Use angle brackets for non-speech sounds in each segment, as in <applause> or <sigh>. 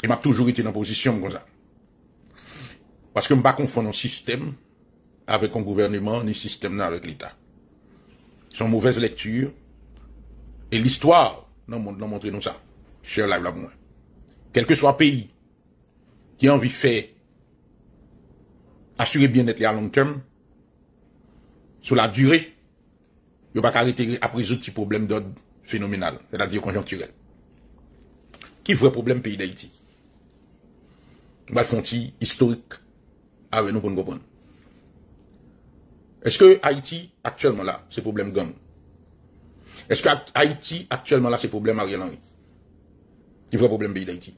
E m ap toujou iti nan posisyon m kon sa. Paske m pa konfon nan sistem avek kon gouvernement ni sistem nan avek l'Etat. Son mouvez lektur e l'histoire nan montre nan sa. Cher la ou la mouen. Kelke so a peyi ki an vi fe asure bien et li a long term sou la dure yo pa karite apre zouti problem d'od fenomenal, edadio konjonkturel. Ki vwè problem peyi de iti? historique historique avec nous pour est-ce que haïti actuellement Haïti là problème c'est problème gang? que Haïti actuellement là, c'est problème Ariel Henry? Qui vrai problème pays d'Haïti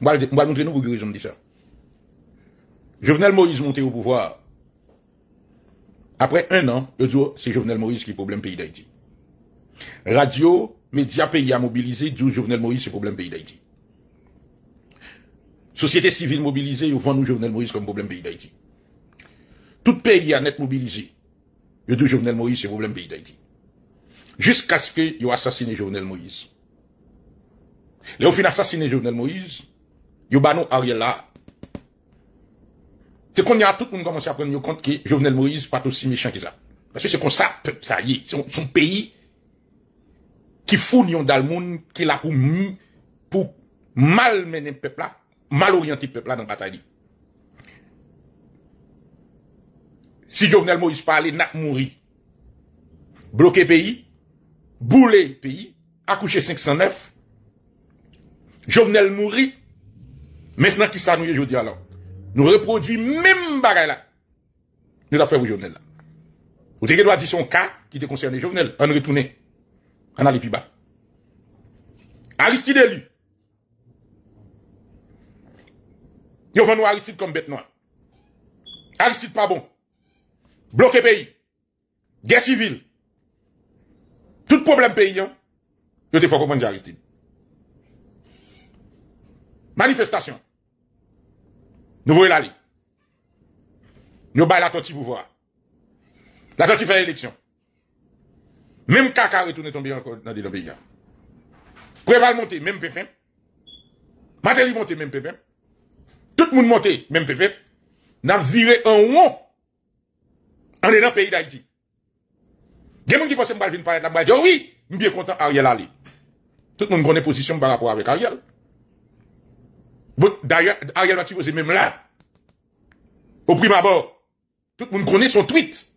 Mwen je montre nous pou giri me ça. Jovenel Moïse monte au pouvoir. Après un an, je dis oh, c'est Jovenel Moïse qui problème pays d'Haïti. Radio, Média pays a mobiliser que oh, Jovenel Moïse c'est problème pays d'Haïti. Société civile mobilisée, ils voient nous Jovenel Moïse comme problème pays d'Haïti. Tout pays a net mobilisé. Ils dit Jovenel Moïse, c'est problème pays d'Haïti. Jusqu'à ce que aient assassiné Jovenel Moïse. Les fin assassiné Jovenel Moïse, ils ont Ariel là. C'est qu'on y a tout le monde commencé à prendre compte que Jovenel Moïse pas aussi méchant que ça. Parce que c'est comme ça, ça y est, son, son pays qui fout dans le monde, qui l'a pour, pour, pour malmener le peuple là, mal orienté peuple là dans la bataille. Si Jovenel Moïse parlait, n'a mouri. Bloqué pays, bouler pays, accoucher 509, Jovenel mourit. Maintenant, qui ça nous alors? Nous reproduit même bagaille là. Nous la fait au Jovenel là. Vous avez dit son cas qui te concerne Jovenel. On retourne. En aller plus bas. Aristide lui. Ils nous Aristide comme bête noire. Aristide pas bon. Bloquer pays. Guerre civile. Tout problème pays, hein. Yo te faut comprendre Aristide. Manifestation. Nous voulons aller. Nous baillons l'attentif pouvoir. L'attentif fait l'élection. Même caca retourne tomber encore dans le pays. Hein. Préval monter, même pépin. Matéli monter, même pépin tout le monde monté, même pépé, n'a viré un rond, en étant le pays d'Haïti. Des gens qui pensent que je vais parler là-bas, oui, je suis bien content Ariel Ali. Tout le monde connaît position par rapport avec Ariel. D'ailleurs, Ariel va poser même là, au prime abord, tout le monde connaît son tweet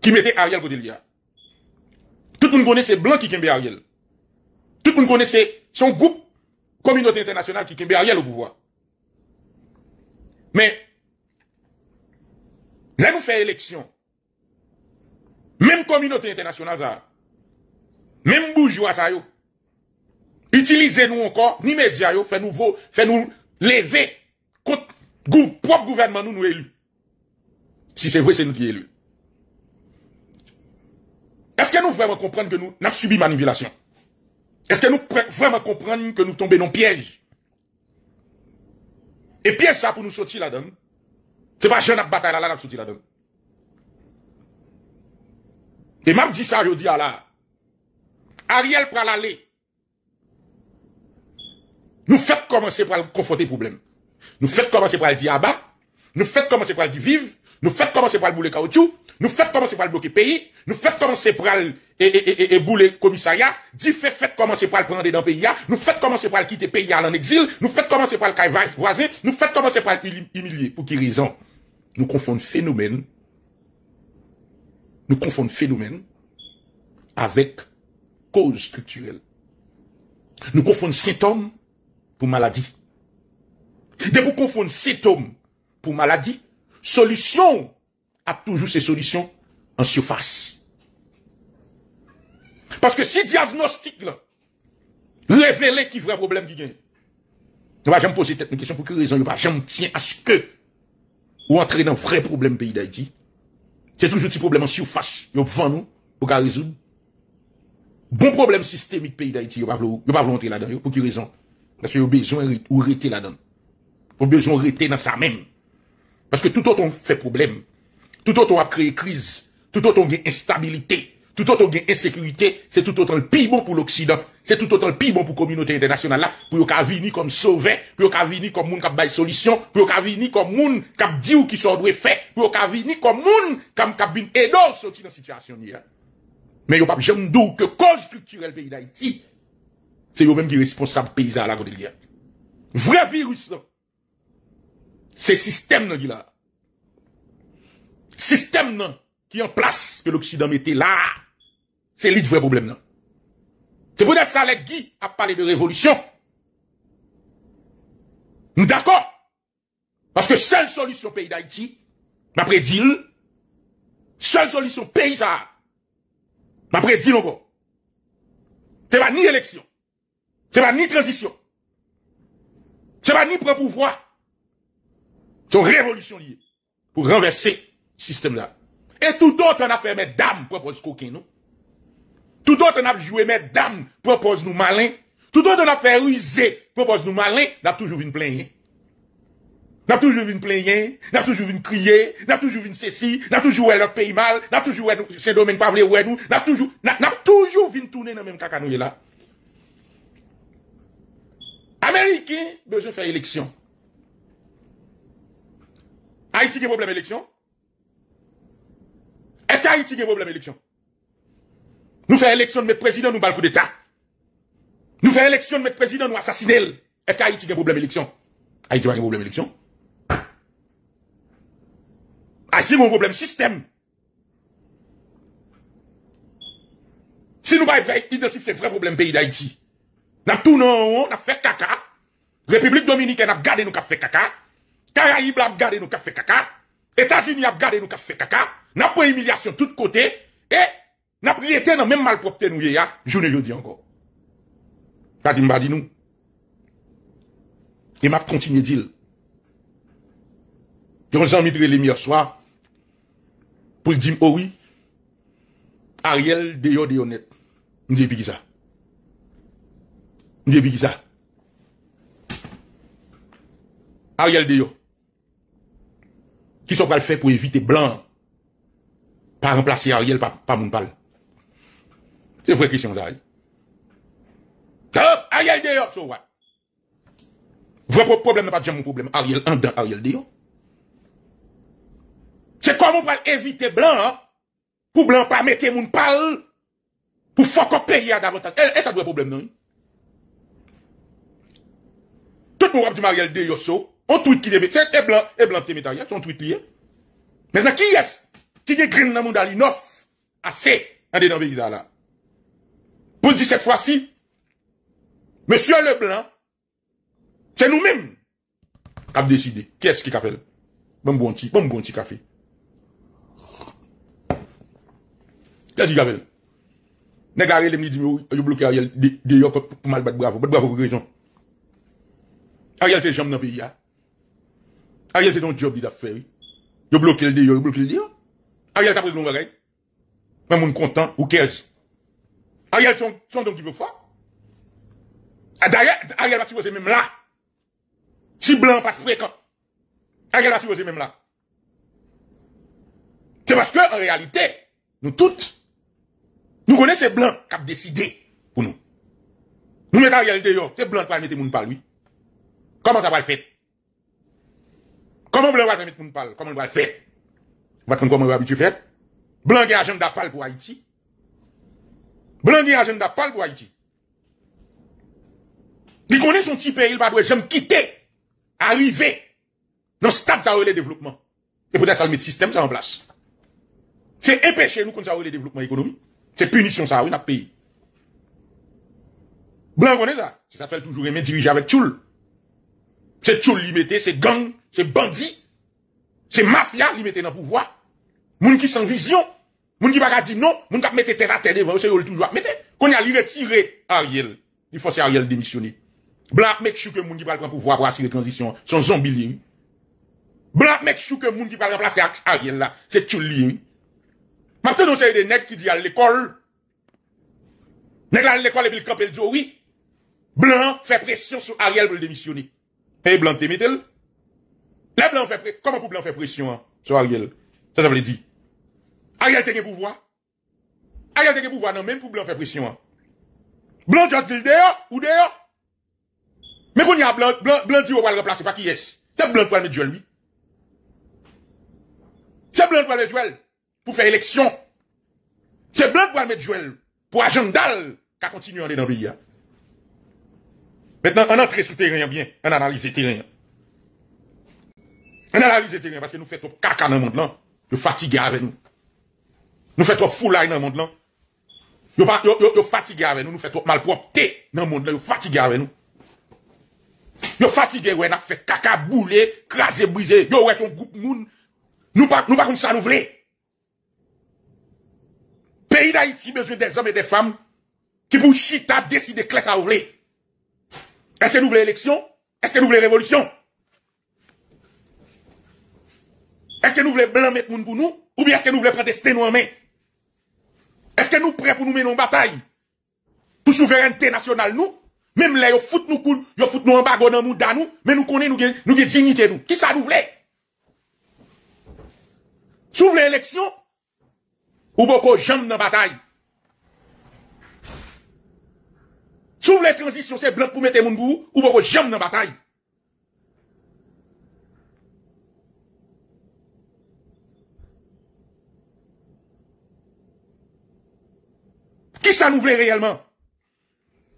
qui mettait Ariel côté Tout le monde connaît c'est Blanc qui kembe Ariel. Tout le monde connaît son groupe communauté internationale qui kembe Ariel au pouvoir. Mais, là nous faisons élection. Même communauté internationale, même bourgeois, ça, utilisez-nous encore, ni médias, fait nous, fait nous lever contre le propre gouvernement, nous, nous élus. Si c'est vrai, c'est nous qui élus. Est-ce que nous vraiment comprendre que nous, n'avons subi manipulation? Est-ce que nous vraiment comprendre que nous tombons dans piège? Et bien ça pour nous sortir là-dedans. n'est pas jeune à bataille là, là, sortir là-dedans. Et m'a dit ça, je dis à la. Ariel pour aller. Nous faites commencer par le confronter problème. Nous faites commencer pour le dire à bas. Nous faites commencer pour le dire vivre nous faites commencer par le bouler caoutchouc, nous faites commencer par le bloquer pays, nous faites commencer par le et, et, bouler commissariat, dit fait faites commencer par le prendre dans le pays, hein. nous faites commencer par le quitter pays en exil, nous faites commencer par le caille voisin, nous faites commencer par le humilier. Pour qui raison Nous confondons phénomène, nous confondons phénomène avec cause structurelle. Nous confondons symptômes pour maladie. De vous confondre symptômes pour maladie, solution, a toujours ses solutions en surface. Parce que si diagnostic là, révéler qui vrai problème qui gagne, ne va jamais poser cette une question pour quelle raison, ne va jamais tient à ce que, ou entrer dans vrai problème pays d'Haïti, c'est toujours des problème en surface, il vend nous, pour qu'on résoudre. Bon problème systémique pays d'Haïti, il va pas entrer là-dedans, pour quelle raison? Parce qu'il y a besoin de là-dedans. Il y a besoin d'arrêter dans ça même. Parce que tout autant fait problème, tout autant a créé crise, tout autant gagne instabilité, tout autant gagne insécurité, c'est tout autant le pire bon pour l'Occident, c'est tout autant le pire bon pour la communauté internationale là, pour qu'on vini comme sauver, pour qu'on vini comme monde qui a une solution, pour qu'on vini comme monde qui a dit ou qui s'en doit fait, pour qu'on vini comme monde qui a une sortir dans la situation là. Mais a pas besoin d'où que cause structurelle pays d'Haïti, c'est eux même qui est responsable paysan à la Vrai virus, c'est système qui di là, Système qui est en place que l'Occident mettait là. C'est le vrai problème. non. C'est peut-être ça les Guy a parlé de révolution. Nous d'accord. Parce que seule solution pays d'Haïti, m'a prédit. seule solution pays ça, m'a prédit encore. C'est pas ni élection. C'est pas ni transition. C'est pas ni prendre pouvoir révolution liée pour renverser ce système-là. Et tout autre on a fait, mesdames, propose coquin, nous. Tout autre on a joué, mesdames, propose nous malins. Tout autre on a fait rusé, propose nous malin, a toujours une On a toujours vu une On a toujours vu crier, a toujours vu ceci, a toujours eu notre pays mal, a toujours eu ces domaines pas voulu nous, toujours, n'a toujours vu tourner dans le même caca là. Américains besoin faire élection. Haïti a a problème élection? Est-ce qu'Haïti a un problème élection? Nous faisons élection de mettre président, nous balcons d'État. Nous faisons élection de mettre président, nous assassiner. Est-ce qu'Haïti a un problème élection? Haïti a un problème élection? Haïti ah, a un problème système. Si nous pas identifier le vrai problème pays d'Haïti, nous On nous fait caca. République dominicaine a gardé nous fait caca. Caraïbes e, e a gardé nos cafés caca. États-Unis a gardé nos cafés caca. N'a pas humiliation de tous côtés. Et n'a pas été dans même malpropreté nous hier. Je ne le dis encore. Pas dit dit nous. Et m'a continué dire. Yon j'en mitre les meilleurs soir Pour dire oh oui. Ariel de yo de honnête. M'dis qui ça. M'dis qui ça. Ariel de qui sont pas le faire pour éviter blanc pas remplacer Ariel par Mounpal. mon c'est vrai question ça Ariel Deyo, so vrai. Votre problème n'est pas déjà mon problème Ariel en d'un, Ariel Deyo. c'est comment va éviter blanc hein, pour blanc pas mettre mon pour faire qu'on paye à davantage et, eh, eh, ça, c'est doit problème non tout le monde du Ariel Deyo, so, on tweet qui est c'est blanc et blanc métal, un tweet lié. Maintenant qui est ce qui est green dans monde dali, 9 assez en dedans pays là. Pour dire cette fois-ci monsieur Leblanc c'est nous-mêmes qui avons décidé qui est-ce qui appelle. Bon bon petit, bon bon petit café. Qu'est-ce qui appelle Nèg la relève dit yo bloqué Ariel de yo pour mal battre bravo, bravo pour raison. Ariel te le dans pays hein. Ariel, c'est ton job, de a fait, le dé, il bloque le dire. Hein. Ariel, t'as pris le bagaille. Pas monde content, ou qu'est-ce? Ariel, son, son donc qui veut faire. Ah, d'ailleurs, Ariel va supposer même là. Si blanc pas fréquent. Ariel va supposer même là. C'est parce que, en réalité, nous toutes, nous connaissons ces blancs qui ont décidé pour nous. Nous mettons Ariel dehors, c'est blanc qui a mettre les gens par lui. Comment ça va le faire? Comment va voulez nous, parler Comment va le faire Vous voulez comment vous habitué faire Blanc agenda parle pour Haïti. Blanc agenda parle pour Haïti. Il connaît son petit pays, il va devoir jamais quitter, arriver dans le stade de développement. Et peut-être ça le système en place. C'est empêcher nous qu'on le développement économique. C'est punition ça, oui, dans le pays. Blanc connaît ça. ça fait toujours aimer diriger avec Tchoul. C'est Tchoul limité, c'est gang c'est bandit, c'est mafia, qui mette dans le pouvoir. Moun qui sans vision, moun qui va dire non, moun qui mettre terre à terre devant, c'est eux toujours mettre. Qu'on a lui retirer Ariel. Il faut que Ariel démissionner. Blanc mec chou que moun qui va prendre pouvoir pour assurer transition, son zombie Blanc Blanc mec chou que moun qui va remplacer Ariel là, c'est tchou li. Maintenant, a des nègres qui disent à l'école. Nègres à l'école et puis le camp, dit oui. Blanc fait pression sur Ariel pour le démissionner. Et Blanc, t'es les blancs fait, comment pour blancs fait pression, hein, sur Ariel? Ça, ça veut dire. Ariel te gen pouvoir. Ariel te gen pouvoir, non, même pour blancs faire pression, hein. Blanc Jotville d'ailleurs, ou d'ailleurs Mais quand il y a blanc, blanc, blanc dit, on le remplacer Pas qui est C'est blanc pour le duel, lui. C'est blanc pour le duel. Pour faire élection. C'est blanc pour le duel. Pour agendal, qui continué à aller dans le pays, hein. Maintenant, on entre sous terrain bien, on analyse terrain c'était rien parce que nous faisons trop caca dans le monde là. Nous fatigués avec nous. Nous faisons trop foulaille dans le monde là. Nous sommes avec nous. Nous faisons trop malpropreté dans le monde là. Nous fatigués avec nous. Nous fatigués, ouais, nous fait caca bouler, craser, briser. Nous ouais, un groupe moun. Nous pas, nous pas comme ça nous voulons. Pays d'Haïti besoin des hommes et des femmes qui pour chita décider de ça ouvre. Est-ce que nous voulons élection? Est-ce que nous voulons révolution? Est-ce que nous voulons blanc mettre pour nous Ou bien est-ce que nous voulons protester nous en main Est-ce que nous sommes prêts pour nous mener en bataille Pour souveraineté nationale nous Même là, ils nous nous cool, ils nous en bas dans nous, nous, mais nous connaissons, nous avons dignité nous. Qui ça nous voulait Sous l'élection, ou beaucoup jambes dans la bataille. Sous les transitions, transition, c'est blanc pour mettre mon nous ou beaucoup jambes dans la bataille. Qui ça nous voulait réellement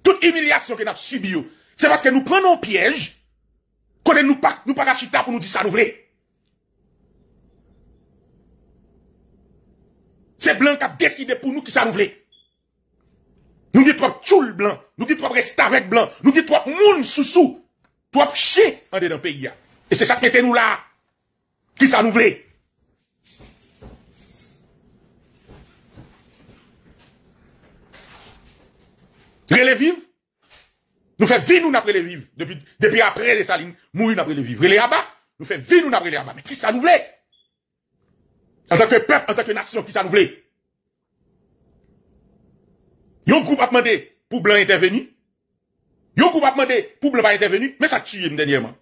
Toute humiliation que nous avons c'est parce que nous prenons piège, qu'on nous pas nous pas chita pour nous dire ça nous voulait. C'est blanc qui a décidé pour nous qui ça nous voulait. Nous dit trop tchoul blanc, nous dit trop rester avec blanc, nous dit trop moun sous-sous, trop chier en dedans pays. Et c'est ça qui était nous là. Qui ça nous voulait. Rele vivre nous vie vivre nous les après les Depuis, Depuis après les salines, mourir après les le viv. Rele nous Nous vivre nous nous après les yaba. Mais qui ça que peuple, En que peuple, en tant que qui qui Y a Yon groupe a demandé pour blanc intervenir. Un groupe a demandé pour blanc pas intervenir. Mais ça tue dernièrement.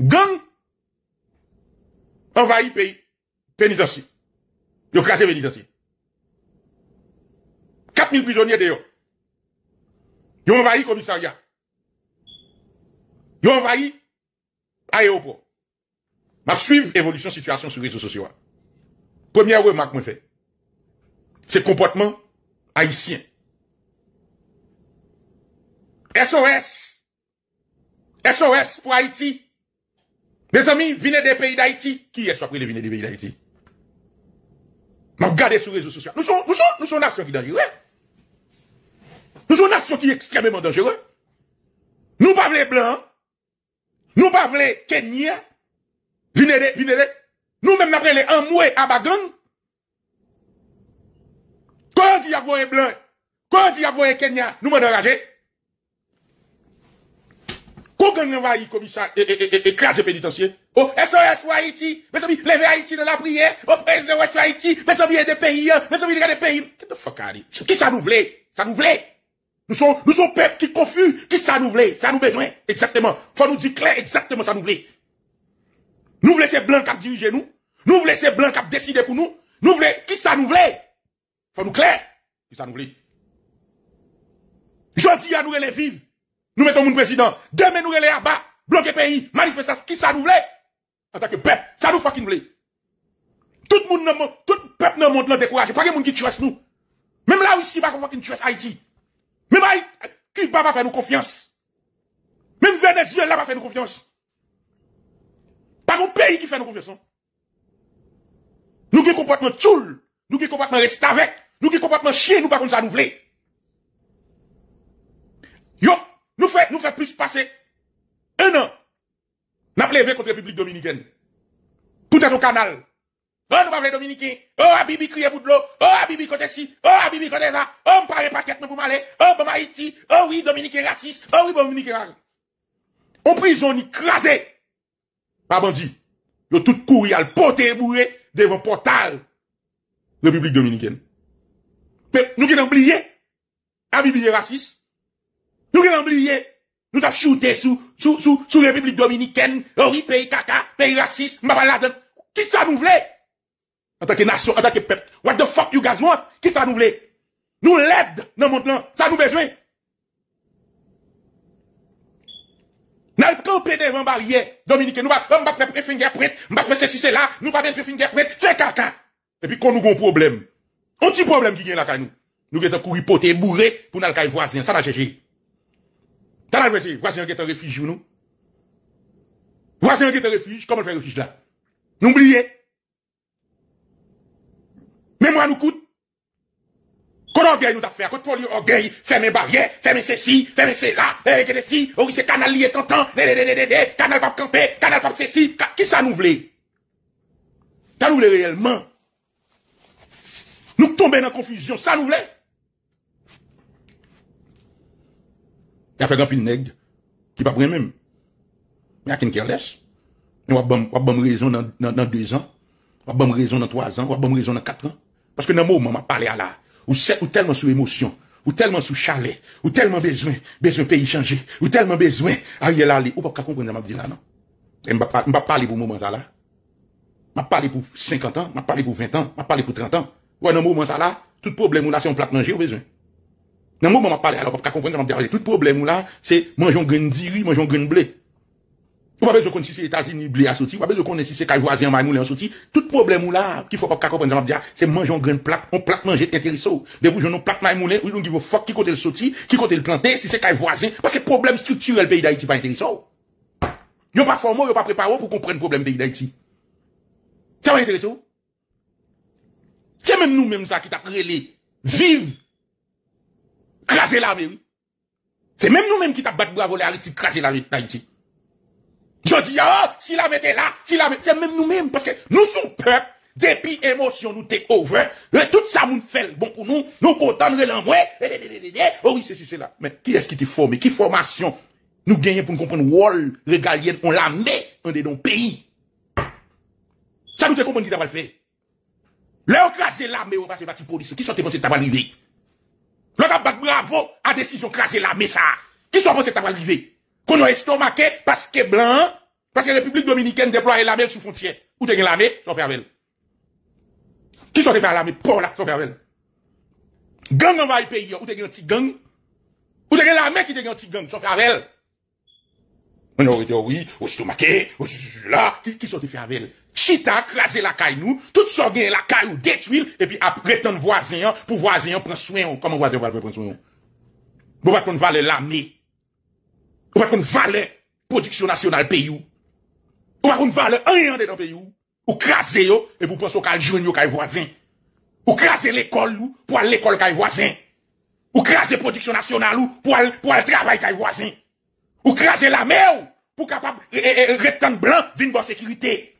Gang envahit pays pénitentiaire. Yon crasé pénitentiaire. 4000 prisonniers d'ailleurs. Ils ont envahi commissariat. Ils ont envahi aéroport. Je suivre évolution situation sur les réseaux sociaux. Première remarque que je fais, c'est comportement haïtien. SOS. SOS pour Haïti. Mes amis, venez des pays d'Haïti. Qui est-ce après les venez des pays d'Haïti? Regardez sur les réseaux sociaux. Nous sommes, nous sommes, nous sommes nation qui nous sommes une nation qui est extrêmement dangereux. Nous pas les blancs. Nous pas les Kenya. Vinere, vinere. Nous même après les Amoué à Bagang. Quand il y a un blanc, quand il y a Kenya, nous m'en enragés. Quand on y commissaire et classe pénitentiaire. Oh, SOS Haïti, mes amis, levez Haïti dans la prière. Oh, SOS Haïti, mes amis, des pays, hein. mes amis, des pays. Qu'est-ce que Qui ça nous voulait? Ça nous voulait? Nous sommes, nous sommes peuple qui confus, qui ça nous voulait, ça nous besoin, exactement. Faut nous dire clair exactement ça nous voulait. Nous voulons ces blancs qui dirigé nous. Nous voulons ces blancs qui décidé pour nous. Nous voulons, qui ça nous voulait? Faut nous clair, qui ça nous voulait. Jodi à nous les vivre. Nous mettons mon président. Demain nous à bas bloquer pays, manifestation, qui ça nous voulait? En tant que peuple, ça nous faut nous voulait. Tout le monde, tout le peuple dans le monde, découragé. Pas que monde qui tue nous. Même là aussi, pas qu'on qui tue Haïti. Même bah, qui Cuba va faire nous confiance. Même Venezuela va faire nous confiance. Pas un pays qui fait nous confiance. Hein. Nous qui comportement tchoul, nous qui comportement reste avec, nous qui comportement chien, nous pas comme ça nous voulons. nous fait, nous fait plus passer un an. N'a contre la République Dominicaine. Tout est au canal. Oh, nous parlons dominicain. Oh, Abibi crie bout de l'eau. Oh, Abibi côté ci. Oh, Abibi côté là. Oh, on parle paquet pour m'aller. Oh, bon Oh, oui, dominicain raciste. Oh, oui, dominicain On prison écrasé. Pas bandit. Yo tout couru à le bourré devant portal. République dominicaine. Mais nous qui oublié. Abibi ah, est raciste. Nous qui oublié. Nous t'avons shooté sous, sous, sous, sous République dominicaine. Oh oui, pays caca, pays raciste, ma Qui ça nous voulait? en tant que nation, en tant que peuple. What the fuck you guys want? Qui ça nous voulait? Nous l'aide dans le Ça nous besoin. Nous camper devant barrière Dominique, Nous pas faire un prête. nous pas faire ceci, cela, nous pas faire prête. C'est caca. Et puis quand nous avons un problème, un petit problème qui vient là, nous. Nous avons courir poté bourré pour nous aller voisin. Ça n'a chercher. Ça n'a Voisin qui est un refuge, nous. Voisin qui est un refuge. Comment faire refuge là? N'oubliez. Mais moi, nous coûte. Quand l'orgueil nous a fait, quand tu orgueil, fermez barrière, fermez ceci, fermez cela, fermez ceci, on c'est canal lié tentant, canal pas camper, canal pas ceci, qui ça nous voulait? Ça nous voulait réellement. Nous tombons dans la confusion, ça nous voulait. Il a fait un pile nègre, qui pas prendre même. Mais à qui ne Et on va bonne raison dans, dans, dans deux ans, on va bonne raison dans trois ans, on va bonne raison dans quatre ans. Parce que dans le moment, je parle à là, ou, tellement sous émotion, ou tellement sous chalet, ou tellement besoin, besoin pays changer, ou tellement besoin, Ariel aller, ou pas comprendre ce que je là, non? Je ne vais pas parler pour le moment, ça là. Je vais pour 50 ans, je vais parler pour 20 ans, je vais parler pour 30 ans. Ouais, dans le moment, ça là, tout problème, là, c'est un plat manger, ou besoin. Dans le moment, je parle, alors, pas comprendre, ah, tout problème, là, c'est manger un grain de riz, manger un grain blé. Ou pas besoin de si c'est États-Unis blé à sortir, ou pas besoin de si c'est Caïvoisien Manou en sortir. Tout problème là, qu'il faut pas comprendre, on c'est manger une grande plate, on plaque manger intéressant. De vous, je n'ai plaque Manou, ou nous il faut fuck qui côté le sortir, qui côté le planter, si c'est voisin. Parce que problème structurel pays d'Haïti pas intéressant. Yon pas formé, y'a pas préparé pour comprendre le problème pays d'Haïti. Ça va intéressant. C'est même nous-mêmes ça qui t'a les vivre, Craser la mairie. C'est même nous-mêmes qui t'a battu bravo les Aristide, craser la je dis, ah, si la mettez là, si la C'est même nous-mêmes, parce que nous sommes peuple, depuis émotion, nous t'es over, et tout ça, nous fait bon pour nous, nous contents, nous l'envoie, oh oui, c'est c'est là. Mais qui est-ce qui t'est formé? Qui formation nous gagnons pour nous comprendre wall régalienne, on la met en dedans pays. Ça nous fait comprendre qui t'a pas fait. Là, on crase l'armée, on passe pour police. Qui sont tes pensées que t'as pas arrivé? L'autre bravo à décision craser l'armée, ça. Qui sont pensées que t'as pas qu'on a estomaqué parce que blanc, parce que la République dominicaine déploie l'armée sous frontière. Où t'es l'armée, sans faire Qui sont à l'armée pour là, sans faire Gang y pays, où t'es un petit gang? Où t'es l'armée qui t'es un petit gang, sans faire On aurait dit oui, au estomaqué, au là, qui, qui sont faire Chita craser la caille nous, tout ça gagne la caille ou détruit, et puis après tant voisin, pour voisin prendre soin, comment voisin va prendre soin? Bon, pas qu'on va l'armée. Ou pas qu'on valait production nationale pays ou. Ou pas qu'on valait rien dans pays ou. Ou craser yo, et vous pensez qu'elle joigne au voisin. Ou craser l'école ou, pour aller l'école qu'elle voisin. Ou craser production nationale ou, pour aller, travailler aller qu'elle voisin. Ou craser la mer ou, pour capable, rectangle blanc, vine bonne sécurité.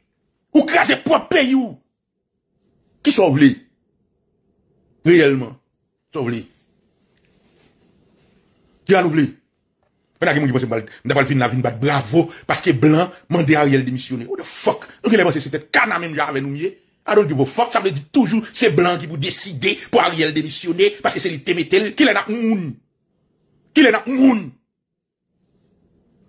Ou craser propre pays ou. Qui sauve Réellement. Sauve Qui a oublié pendant que mon pense m'a pas finir bat bravo parce que blanc m'a à Ariel démissionner. What the fuck? Donc il a pensé c'était cana même j'avais nous I don't give fuck, ça veut dire toujours c'est blanc qui vous décider pour Ariel démissionner parce que c'est les tel. qui est dans moun. Qui est la moun.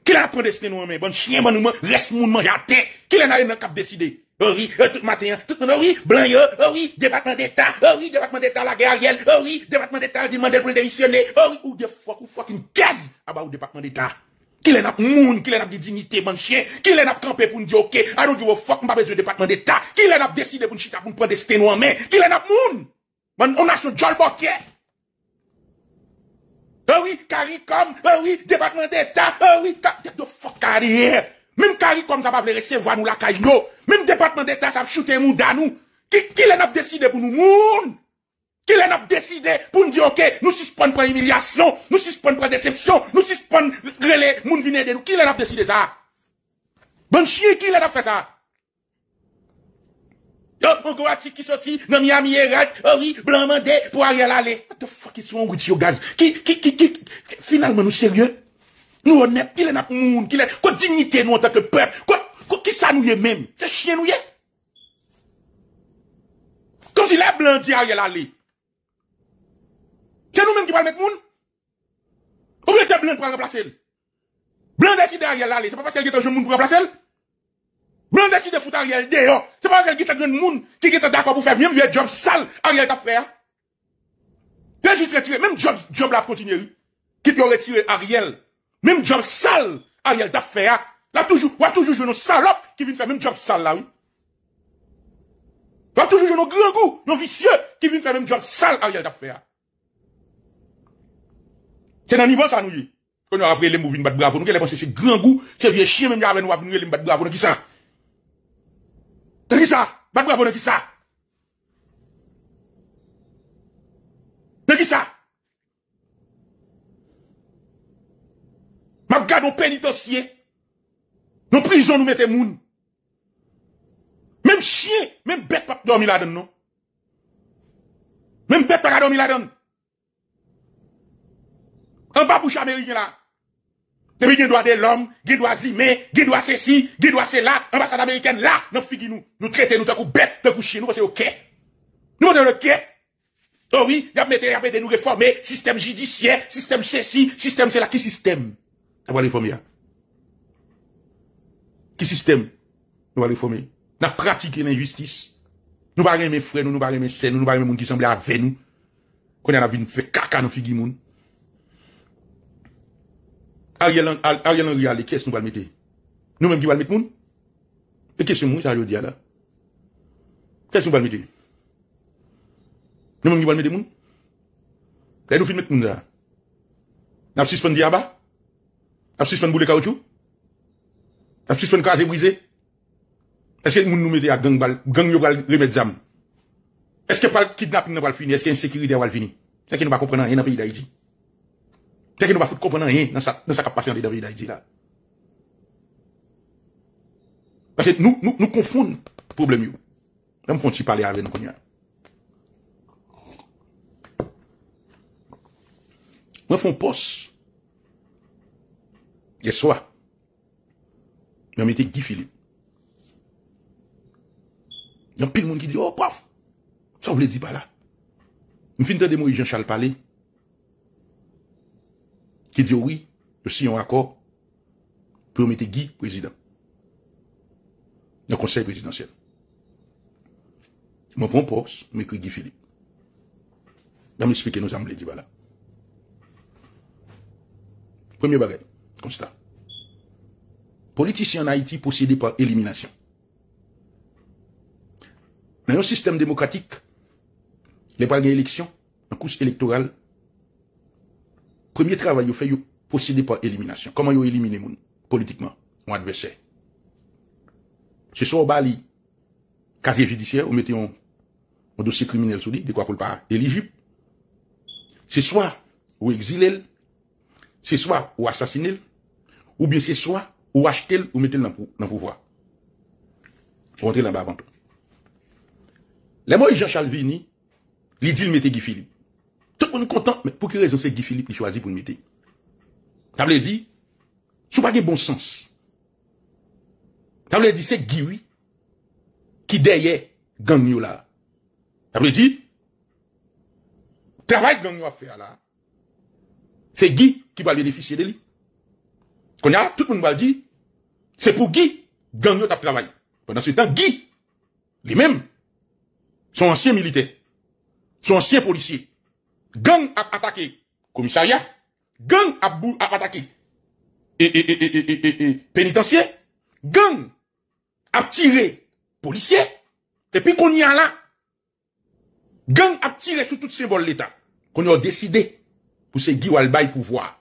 Qui l'a prend pour destiner nous mais bon chien bon nous reste moun manger à terre. Qui est là cap décider. Ori, euh, tout matenyan, tout man ori, blan euh, yo, ori, departement d'Etat, ori, departement d'Etat la guerrelle, ori, departement d'Etat la dine mandel pou l'derisionner, ori, ou ah de fok, ou fokin gaz, aba ou departement d'Etat. Ki lè nap moun, ki lè nap di dignité, man chien, ki lè nap kampe pou n'di oke, anou di wou fok, mba beze ou departement d'Etat, ki lè nap deside pou n'chita pou n'pande steno anmen, ki lè nap moun. Man, on a son jol bokye. Ori, kari kom, ori, departement d'Etat, ori, kari, de fok kari, men kari kom zaba vle resevwa nou la kaj Mèm depatman de tas ap choute mou dan nou. Ki lè nap deside pou nou moun? Ki lè nap deside pou nou di ok, nou suspon pre-emirasyon, nou suspon pre-desepsyon, nou suspon rele moun vine de nou. Ki lè nap deside sa? Bon chie, ki lè nap fè sa? Yo, mou gwa ti ki soti, nan mi amye rag, ori, blanman de, pou a bon rèl oh ale. What the fuck is yon gouti yo gaz? Ki, ki, ki, ki, finalman nou serye? Nou honèp, ki lè nap moun? Ki lè, kwa dignite nou an tate pep? Kwa, Qui ça nous est même C'est chien nous est. Comme si les blancs dit Ariel Ali. C'est nous même qui parlons mettre monde. Ou bien c'est blanc pour remplacer. Blanc décide Ariel Ali. C'est pas parce qu'elle est un jeune monde pour remplacer. Blanc décide de foutre Ariel dehors. C'est pas parce qu'elle est un jeune monde qui est d'accord pour faire même le job sale Ariel t'a fait. Hein? T'es juste retiré. Même job, job là continue. Qui doit retirer Ariel. Même job sale Ariel t'a fait. Hein? Là, toujours, ou toujours, je nos salopes qui viennent faire même job sale là, oui. Ou toujours, je nos grands goûts, nos vicieux qui viennent faire même job sale à Ariel d'affaires. C'est dans le niveau ça, nous, dit. Quand on après, les mouvements de bravo, nous, qu'elle pense que c'est grand goût, c'est vieux chien, même avec nous, après, nous, les battre bravo, nous, qui ça? Qui ça? Bat bravo, nous, qui ça? De qui ça? M'a garde, au pénitencier. Dans prisons, nous mettons moun. Même chien, même bête pas dormir là-dedans, non? Même bête pas dormir là-dedans. En bas bouche américain là. Et bien doit de l'homme, qui doit zimer, qui doit ceci, qui doit cela, ambassade américaine là, nous figure nous, nous traiter, nous, tant bête, que nous, c'est au quai. Nous, c'est le quai. Oh oui, il y a mettre, nous réformer, système judiciaire, système ceci, système cela, qui système? Ça va système nous Ki Nous va allons former Na pratiqué va nous pas bare nous fre pas nou bare men pas nous nou rien men moun qui semble nous. nou. Konen la vin les quest nous figi nous Ariel nous nous mêmes nous wale mettre, Nou gens? qu'est-ce que moun? gens? nous dire. mettre yo là qu'est-ce nous les mettre? Nous même qui va mettre nous La mettre? fin mettre Nous là n'a sispan gens? diaba, Nap mettre boule caoutchouc la suspend case brisée. Est-ce que nous mettons à gang bal, gang yo bal Est-ce que pas kidnapping n'a pas fini? Est-ce que insécurité va fini? C'est que nous pas comprendre rien dans le pays d'Haïti. C'est que pas comprendre rien dans ça, dans pays là. Parce que nous, nous, confondons le problème. Nous font parler avec nous. Nous font poste. Et soit. Yon mette Guy Philippe. y plein de monde qui dit « oh paf, on ne dit pas là. Une fin te de Jean-Charles Palais, qui dit « oui, je suis en accord pour mettre Guy président. le conseil présidentiel. Mon pon poste, mais que Guy Philippe. Dans m'expliquer nous, on mwen vle dit pas bah Premier bagage. constat. Politiciens en Haïti possédé par élimination. Dans un système démocratique, les pas élection, en course électorale, premier travail vous fait vous possédé par élimination. Comment vous éliminez politiquement, un adversaire? Ce soit au bali, casier judiciaire, vous mettez un, dossier criminel sous lui, de quoi pour le pas soit ou exilé, c'est soit ou assassinez, ou bien c'est soit ou acheter ou mettre dans le pouvoir. Ou entrer dans le avant tout. Les mots Jean Vigny, il dit il mettait Guy Philippe. Tout le monde est content, mais pour quelle raison c'est Guy Philippe qui choisit pour le mettre Ça veut dire, n'est pas du bon sens. Ça veut dire, c'est Guy qui derrière gang là. Ça veut dire, travail gang à faire là. C'est Guy qui va bénéficier de lui. Qu'on a, tout le monde va le dire, c'est pour Guy, gang ta travail. Pendant ce temps, Guy, Les mêmes. sont anciens militaires, sont anciens policiers, gang a attaqué commissariat, gang a, attaqué et, et, et, gang a tiré policier, et puis qu'on y a là, gang a tiré sur tout symbole l'État, qu'on a décidé pour ce Guy Walbaï pouvoir.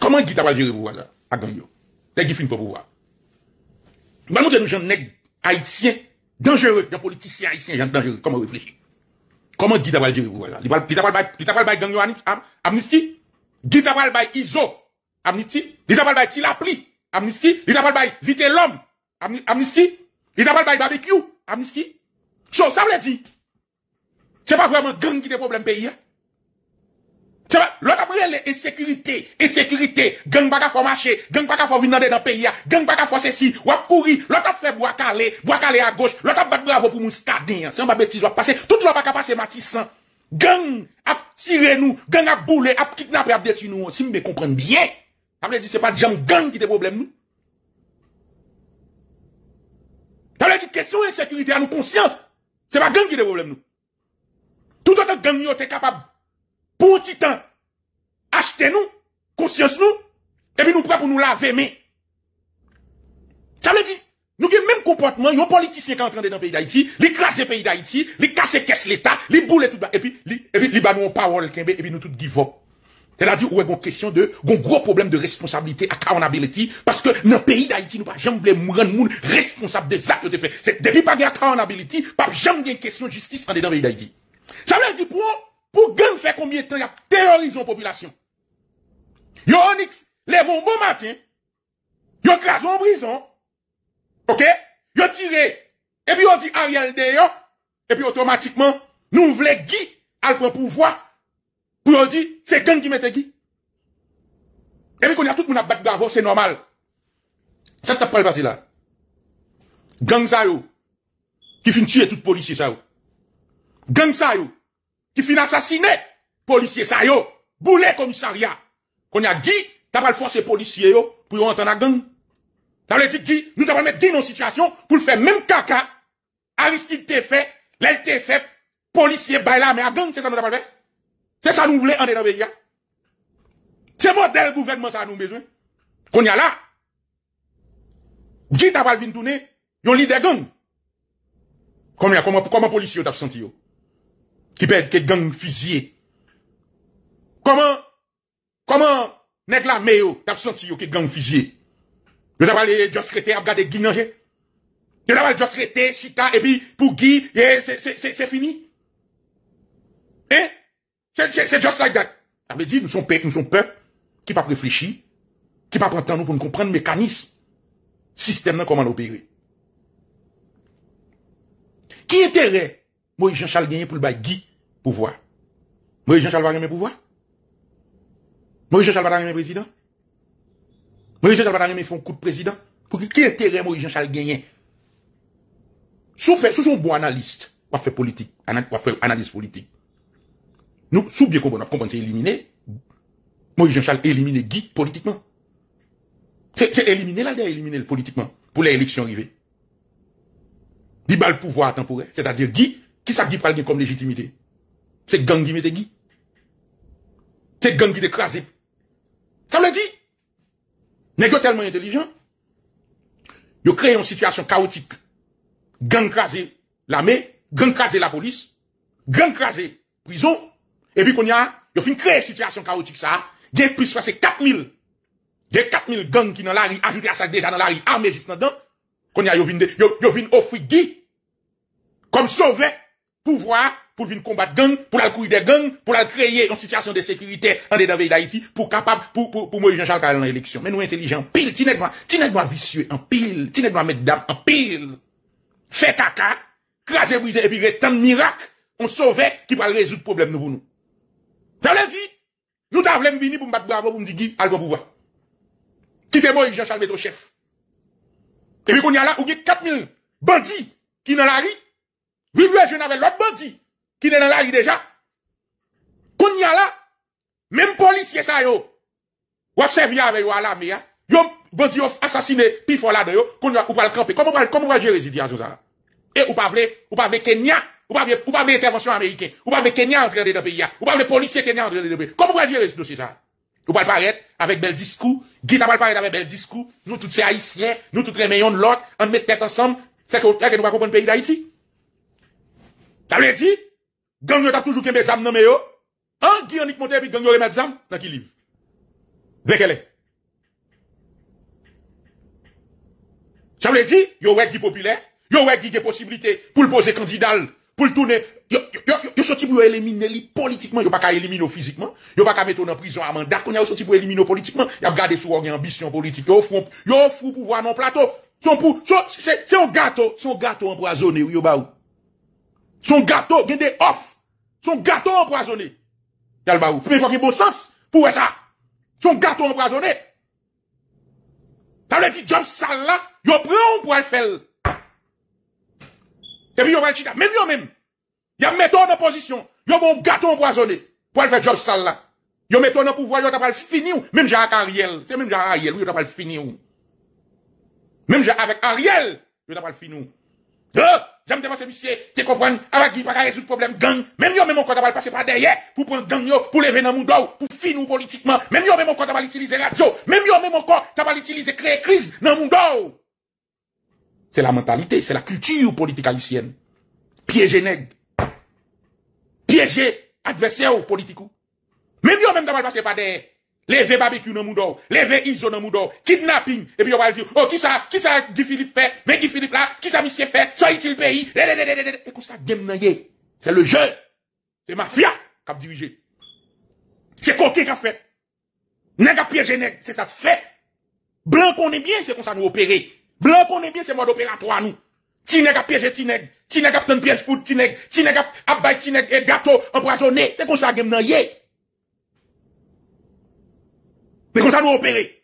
Comment Guy t'a pas géré pouvoir là? à Les gifles ne peuvent pas pouvoir. Va montrer nous gens nèg haïtien dangereux, des politiciens haïtiens gens dangereux, comment réfléchir Comment Guy Tabal il pouvoir Il t'a pas gang yo amnistie Guy Tabal bay ISO amnistie, il t'a pas Tilapli amnistie, il t'a pas Vite l'homme amnistie, il t'a pas barbecue amnistie. So ça veut dire c'est pas vraiment gang qui des problème pays. Hein? l'autre après, l'insécurité est insécurité, insécurité, gang baga faut marcher, gang baga faut venir dans le pays, gang baka faut ceci, ou ap courir, l'autre a fait bois calé, bois calé à gauche, l'autre a bat bravo pour mon stade, c'est un bêtise, va passer, tout le monde va passer matissant. Hein. Gang a tiré nous, gang a boulé, a kidnappé, a détruit nous, si vous me comprenez bien, dit c'est pas gang gang qui est problème, nous. T'as la question insécurité à nous conscient, c'est pas gang qui est problème, nous. Tout autre gang, yo, capable, pour un petit temps, achetez-nous, conscience nous, et puis nous prêts pour nous laver, mais. Ça veut dire, nous avons le même comportement, un politicien qui est en train dans le pays d'Haïti, les crasse le pays d'Haïti, il casse caisse l'État, il boule tout, et puis, il avons nous en parole, et puis nous tout give up. C'est-à-dire, ouais, une question de, un gros problème de responsabilité, accountability, parce que dans le pays d'Haïti, nous pas jamais rendre monde responsable des actes de fait. C'est, depuis pas de accountability, pas jamais une question de justice en dans le pays d'Haïti. Ça veut dire, pour pour gang fait combien de temps y a population? Yo onik, les bon bon matin, yo crason en prison, ok? Yo tiré, et puis on dit Ariel de et puis automatiquement, nous voulons Guy, à prendre pouvoir, pour dire, c'est gang qui mette Guy. Et puis qu'on y a tout le monde à battre bravo, c'est normal. Ça t'a pas passé là. Gang ça yo, qui finit tuer tout policier ça yo. Gang ça qui finit assassiné policier ça yo, boulet commissariat. Qu'on a Guy, t'as pas le force policier yo pour entendre la gang. T'as le dit Guy, nous t'as mettre Guy dans situation pour le faire même caca. Aristide t'es fait, l'aile t'es fait, policier baila, mais à gang, c'est ça nous t'as fait. C'est ça nous voulons en dans pays. C'est modèle gouvernement ça nous besoin. Qu'on y a là. Guy t'a pas le tourner, yon leader gang. Comment comment comment policier t'a senti yo? qui qui que gang fusillé Comment Comment, nest la mais yo, senti gang fusier? Yo tap ale vous a à Guy Nanger. Je t'ai parlé, juste chita, et C'est c'est Guy, c'est fini. Hein? c'est c'est just like that. Nous di, nou pas pep, qui ne qui pas prendre pas pour nous temps, nous, pour nou komprende mekanisme, sistem qui koman moi Jean Charles Gagné le bail Guy, pouvoir. Moïse Jean-Charles va gagner pouvoir. Moïse Jean-Charles va gagner président. Moi Jean-Charles va gagner font coup de président. Pour qui intérêt Moi Jean-Charles gagne? Sous fait, sous son bon analyste, va faire politique, analyse politique. Nous, sous bien comprendre, comprendre c'est éliminer. moi Jean-Charles éliminer Guy politiquement. C'est éliminer là, éliminer politiquement pour les élections arrivées. Il bat le pouvoir temporaire, c'est-à-dire Guy, qui ça Guy parle comme légitimité? C'est gang qui mette Guy. C'est gang qui t'écrase. Ça veut dire, n'est tellement intelligent, ils créé une situation chaotique. Gang crasé l'armée, gang crasé la police, gang crasé prison, et puis qu'on y a, ils ont créé une situation chaotique ça, il y a plus de 4000, il y a 4000 gangs qui dans la rue, ajoutés à ça déjà dans la rue, armés juste dedans, qu'on y a, ils viennent offrir Guy, comme sauver, pouvoir, pour venir combattre gang, pour la courir des gangs, pour la créer une situation de sécurité en dedans pays d'Haïti, pour capable, pour, pour, pour moi Jean-Charles dans l'élection. Mais nous intelligents, pile, tu n'es pas vicieux, en pile, tu n'es pas mettre en pile. Fait caca, craser, briser, et puis tant de miracles, on sauve qui va résoudre le problème pour nous. Ça veut dire, nous t'avons venir pour me battre bravo, pour me dire, Guy, allez pouvoir. Quittez moi Jean-Charles, ton chef. Et puis qu'on y a là, où il y a 4000 bandits qui n'ont la rue, vivre, je n'avais l'autre bandit qui est dans la rue déjà. Konya y là, même policier ça yo, ou servi avec yo à la mer, hein. yo vous yo assassiné, puis fort là yo qu'on ou pas le camper. Comment va comment va Et eh, ou pas vle, ou pas vle Kenya, ou pas vle, ou pas intervention américaine, ou pas vle Kenya entre dans le pays, hein. ou pas vle policiers Kenya entre dans le pays. Comment va gérer ce dossier ça Ou pas paraître avec bel discours, Guy pas paraître avec bel discours, nous tous ces haïtiens, nous tous de l'autre, on met tête ensemble, c'est que nous pas comprendre le pays d'Haïti. Ça veut dire Gang yo t'a toujours kembe zam nan yo. An qui en monte gang yo remet zam dans qui livre. Vekele. Ça veut dire yo wè qui populaire, yo wè qui des possibilité pour le poser candidat, pour le tourner yo yo yo sorti pour éliminer li politiquement, yo pas qu'à éliminer physiquement, yo pas qu'à mettre en prison à mandat, qu'on a sorti pour éliminer politiquement, y a garder sous ambition politique, yo font yo fou pouvoir non plateau. Son pou, son, c'est, gâteau, son gâteau empoisonné, oui, yo ba ou. Son gâteau, gen des off. Son gâteau empoisonné. Dalbaou. Mais il faut qu'il bon sens pour ça. Son gâteau empoisonné. T'as le dit, job sale là, a prend pour le faire. Et puis yon va le chita. Même yon même. Yon met en opposition. Yo bon gâteau empoisonné. Pour le faire job sale là. un en pouvoir, yon t'a pas le fini Même j'ai avec Ariel. C'est même j'ai Ariel, oui, yon t'a pas le fini Même j'ai avec Ariel, yo t'a pas le J'aime passer monsieur, tu comprends, avec qui pas résoudre problème gang. Même yo même t'as pas passé par derrière pour prendre gang yo, pour lever dans monde pour finir politiquement. Même yo même on pas utiliser radio, même yo même encore pas utilisé créer crise dans monde. C'est la mentalité, c'est la culture politique haïtienne. Piéger nègre, Piéger adversaire politique. Même yo même pas passé par derrière. Levé barbecue dans levé Iso dans kidnapping, et puis on va dire, oh, qui ça, qui ça Guy Philippe fait, mais Guy Philippe là, qui ça monsieur fait, il pays, et comme ça, game C'est le jeu. C'est mafia qui a dirigé. C'est coquet qui a fait. N'est-ce a piégé c'est ça qui fait. Blanc qu'on est bien, c'est comme ça nous opérer. Blanc qu'on est bien, c'est mode opératoire nous. Tineg a piégé Tineg, Tineg a ton piège pour ti a gâteau empoisonné. C'est qu'on ça c'est comme ça nous opérer.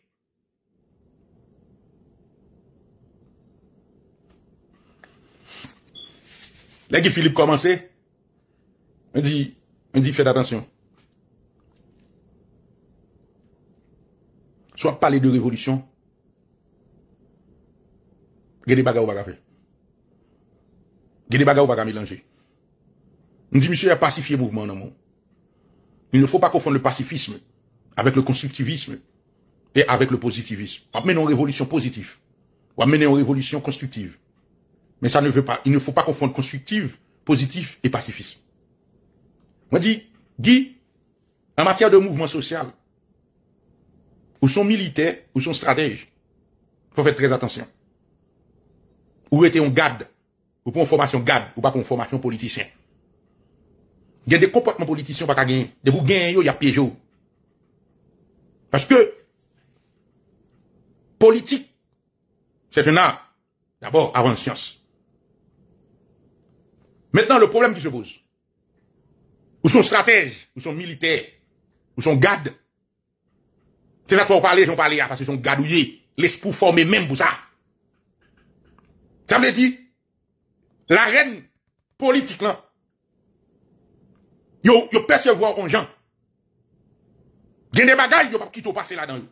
Là Philippe commençait, on dit, on dit, faites attention. Soit parler de révolution, il des ou pas des ou pas mélanger. On dit, monsieur, il a pacifié le mouvement en Il ne faut pas confondre le pacifisme avec le constructivisme et avec le positivisme. On va mener une révolution positive. On va mener une révolution constructive. Mais ça ne veut pas, il ne faut pas confondre constructive, positif et pacifisme. Moi dit, Guy, en matière de mouvement social, ou son militaire, ou son stratège, faut faire très attention. Ou était on garde, ou pas une formation garde, ou pas une formation politicien. Il y a des comportements politiciens pas gagner. Des vous gagner, il y a piège. Parce que politique, c'est un art. D'abord, avant science. Maintenant, le problème qui se pose. où sont stratèges, où sont militaires, où sont gardes. C'est là qu'on parle, j'en parle, parce qu'ils sont gadouillés. L'esprit formé même pour ça. Ça me dit, la reine politique là, yo, yo percevoir en gens. Il y a des bagailles qui ne sont pas passées là-dedans.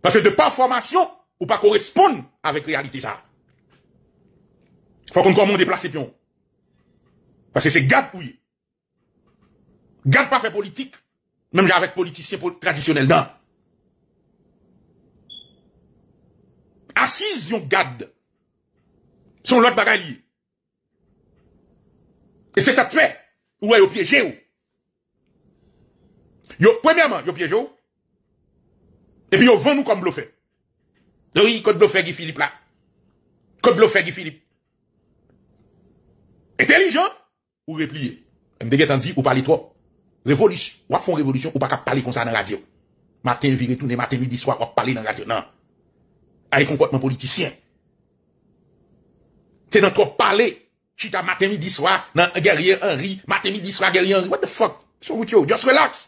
Parce que de pas formation, ou pas correspondre avec la réalité. Il faut qu'on commence à déplacer Parce que c'est garde pour y. Garde pas fait politique, même avec politiciens traditionnels. Non. Assise, yon garde. Son l'autre bagaille. Et c'est ça que tu fais. Ou est au piégé ou. Yo, premièrement, yo piège Et puis yo vend nous comme De Oui, que bluffé Guy Philippe là. Que bluffé Guy Philippe. Intelligent ou replié. M'te dit ou parler trop. Révolution, ou font révolution ou pas parler comme ça dans la radio. Matin viré tourner matin midi soir ou parler dans la radio. Non. Avec comportement politicien. C'est dans trop parler. Chita matin midi soir dans guerrier Henry, matin midi soir guerrier Henry. What the fuck? So with you, just relax.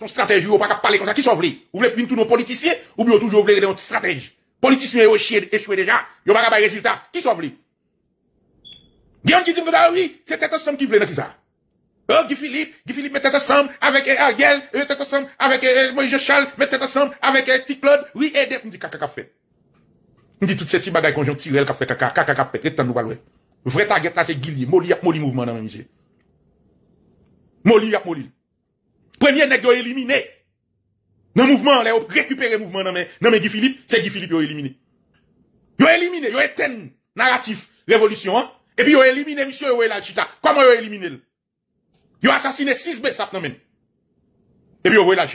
Son stratégie, ou pas parler comme ça. Qui sont voulez? Vous voulez tous nos politiciens? Ou bien toujours voulez notre stratégie? Politiciens, ont échoué déjà. Ils pas de résultat. Qui sont voulez? Guillaume qui dit que oui, c'est tête ensemble qui voulait dans qui ça? Oh, Guy Philippe, Guy Philippe mettait ensemble avec euh, Ariel, euh, t'as ensemble avec Moïse Charles, mettait ensemble avec Tic oui, et des, me dit, caca, fait. on dit, toutes ces petits bagailles conjoncturelles, qu'a fait, caca, caca, fait, et nous balouer. Vrai target là, c'est Guilly, Moli, Moli mouvement dans le musique. Moli, Moli. Premier nèg yo éliminé. Dans mouvement, là, récupérer mouvement Non mais Non mais Guy Philippe, c'est Guy Philippe yo éliminé. Yo éliminé, yo éteint narratif révolution hein. et puis yo éliminé monsieur yo l'alchita. Comment yo éliminé le? Yo assassiné 6 ça nan men. Et puis yo la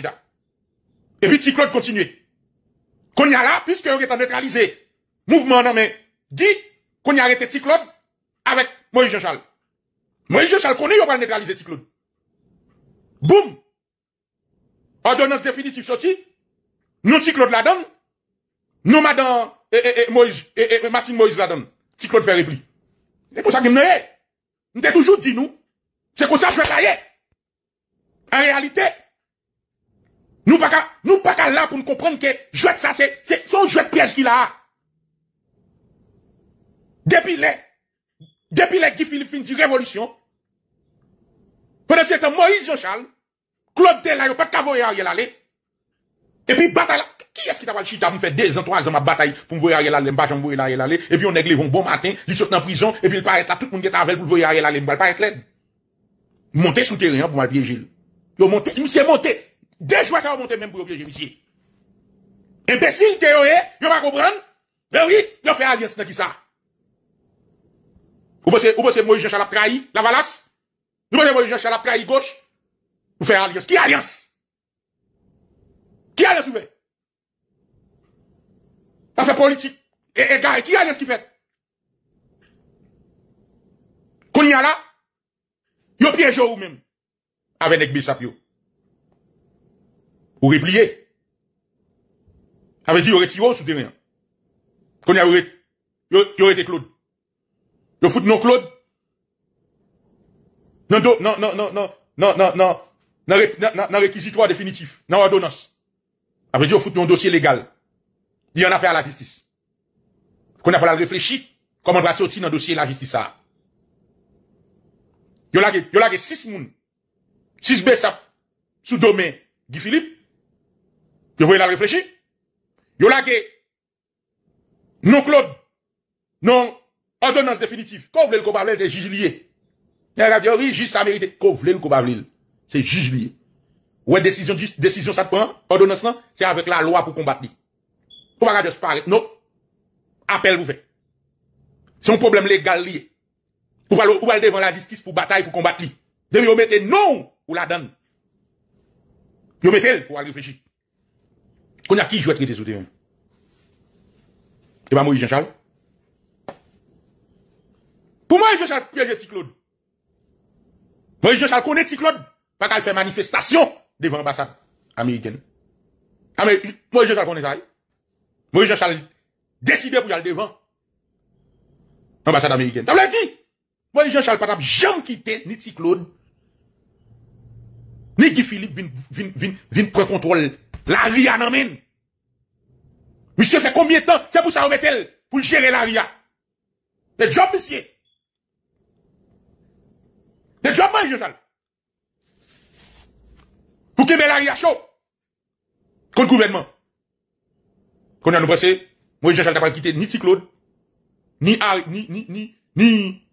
Et puis Ticlode continue. Qu'on y a là puisque yo est neutralisé. Mouvement nan mais Guy qu'on y a arrêté Ticlode avec Moïse Jean-Charles. Moïse Jean-Charles connaît yo pas neutralisé Ticlode. Boum Ordonnance définitive sortie. Nous, tic Claude la donne. Nous, madame, et, et, Moïse, et, et, Martin Moïse la donne. tic Claude fait réplique. C'est pour ça qu'il me Nous t'ai toujours dit, nous. C'est comme ça que je aller? En réalité, nous pas nous pas là pour nous comprendre que jouer ça, c'est, c'est son jouet piège qu'il a. Depuis les, depuis les Guy fin du Révolution, pendant ce temps, Moïse Jean-Charles, Claude Tella, pas qu'à voyer Ariel aller. Et puis bataille qui est-ce qui t'a pas chita me fait deux ans, trois ans ma bataille pour me voyer Ariel aller, pas voyer Ariel aller et puis on nèg bon bon matin, il saute en prison et puis il paraît à tout le monde qui est avec pour voyer Ariel aller, il pas être l'aide. montez sous terrain pour mal piéger. Yo monter, monsieur monter. Deux jours ça va monter même pour piéger monsieur. Imbécile t'es yo, eh? yo pas comprendre. Mais ben oui, yo fait alliance dans qui ça Ou pensez ou pensez Moïse Jean Chalap trahi la valasse Ou je Moïse Jean la trahi gauche vous faites alliance. Qui alliance Qui alliance vous faites Pas politique. Et, gars, qui alliance qui fait Qu'on y a là Yo piège ou même. Avec des bisapio. Ou replié. Avec dit, yo retiré ou souterrain. il y a aurait été Claude. vous fout non Claude. Non, non, non, non, non, non, non, non dans le réquisitoire définitif, dans l'ordonnance. Après dire, fout un dossier légal. Il y en a fait à la justice. Qu'on a fallu réfléchir comment on va sortir dans le dossier la justice. Il y a six moun, six besap, sous domaine Guy Philippe. Vous voyez la réfléchir. Il y a non Claude, non ordonnance définitive. vous voulez le coupable, c'est juge lié. Il y a oui, juste ça mérite. vous le coupable c'est juge lié. Ouais, décision, décision, ça prend, ordonnance, c'est avec la loi pour combattre. Pour pas juste parler non. Appel vous C'est un problème légal lié. Ou pas le devant la justice pour bataille, pour combattre. demi vous mettez non, ou la donne. Vous mettez pour aller réfléchir. Qu'on a qui joue à traiter sous terrain? Et pas Moïse Jean-Charles? Pour moi, Jean-Charles piège Claude. Moïse Jean-Charles connaît Claude pas qu'elle fait manifestation devant l'ambassade américaine. Ah, mais, moi, je sais qu'on Moi, je sais décider pour y aller devant l'ambassade américaine. T'as dit? Moi, je jean pas Patap, jamais quitté, ni Ticlode, ni Guy Philippe, vin, vin, vin, prendre contrôle. La RIA n'emmène. Monsieur fait combien de temps? C'est pour ça qu'on met elle, pour gérer la RIA. Le job, monsieur. C'est job, moi, Jean-Charles. Dieu la chaud contre le gouvernement. Qu'on a nous passé, moi Jean-Charles n'a pas quitté ni Claude, ni ni, ni, ni, ni,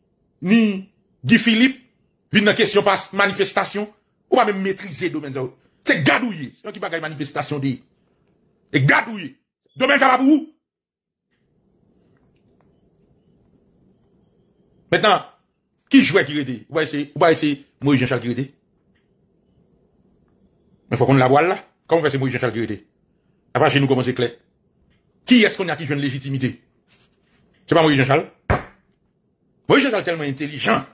ni Guy Philippe, vient dans question par manifestation, ou pas même maîtriser le domaine C'est gadouillé. C'est qui bagaille manifestation dit. Et gadouillé. Domaine ça va pour Maintenant, qui jouait qui était Ou pas essayer, ou essayer, moi Jean-Charles qui était mais faut qu'on la voile là. Comment fait ce Moïse Jean-Charles qui Après, chez nous, comment c'est clair? Qui est-ce qu'on a qui joue une légitimité? C'est pas Moïse Jean-Charles? Moïse Jean-Charles tellement intelligent.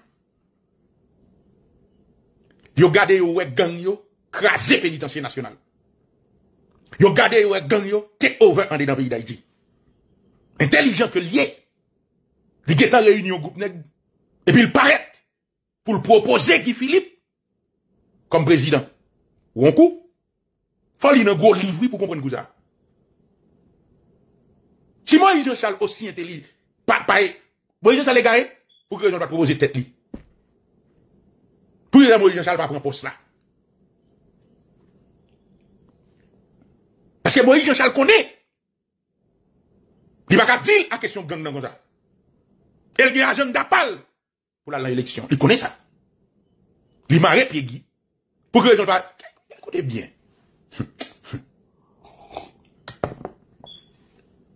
Yo gardé yo est gang yo, pénitentiaire pénitencier national. Yo gardé yo gang yo, au over en dans le pays d'Haïti. Intelligent que lié. Il est en réunion groupe Et puis il paraît pour le proposer Guy Philippe comme président. Ou il faut un gros livre pour comprendre ça. Si moi, Jean-Charles aussi intelligent, pas, pas, Jean-Charles pour que je ne pas proposer tête li. Pour que Jean-Charles pas prendre poste Parce que Moïse Jean-Charles connaît. Il va pas dire à question gang dans ça. Elle a agent d'appel pour l'élection. Il connaît ça. Il m'a répété pour que les gens pas O de byen.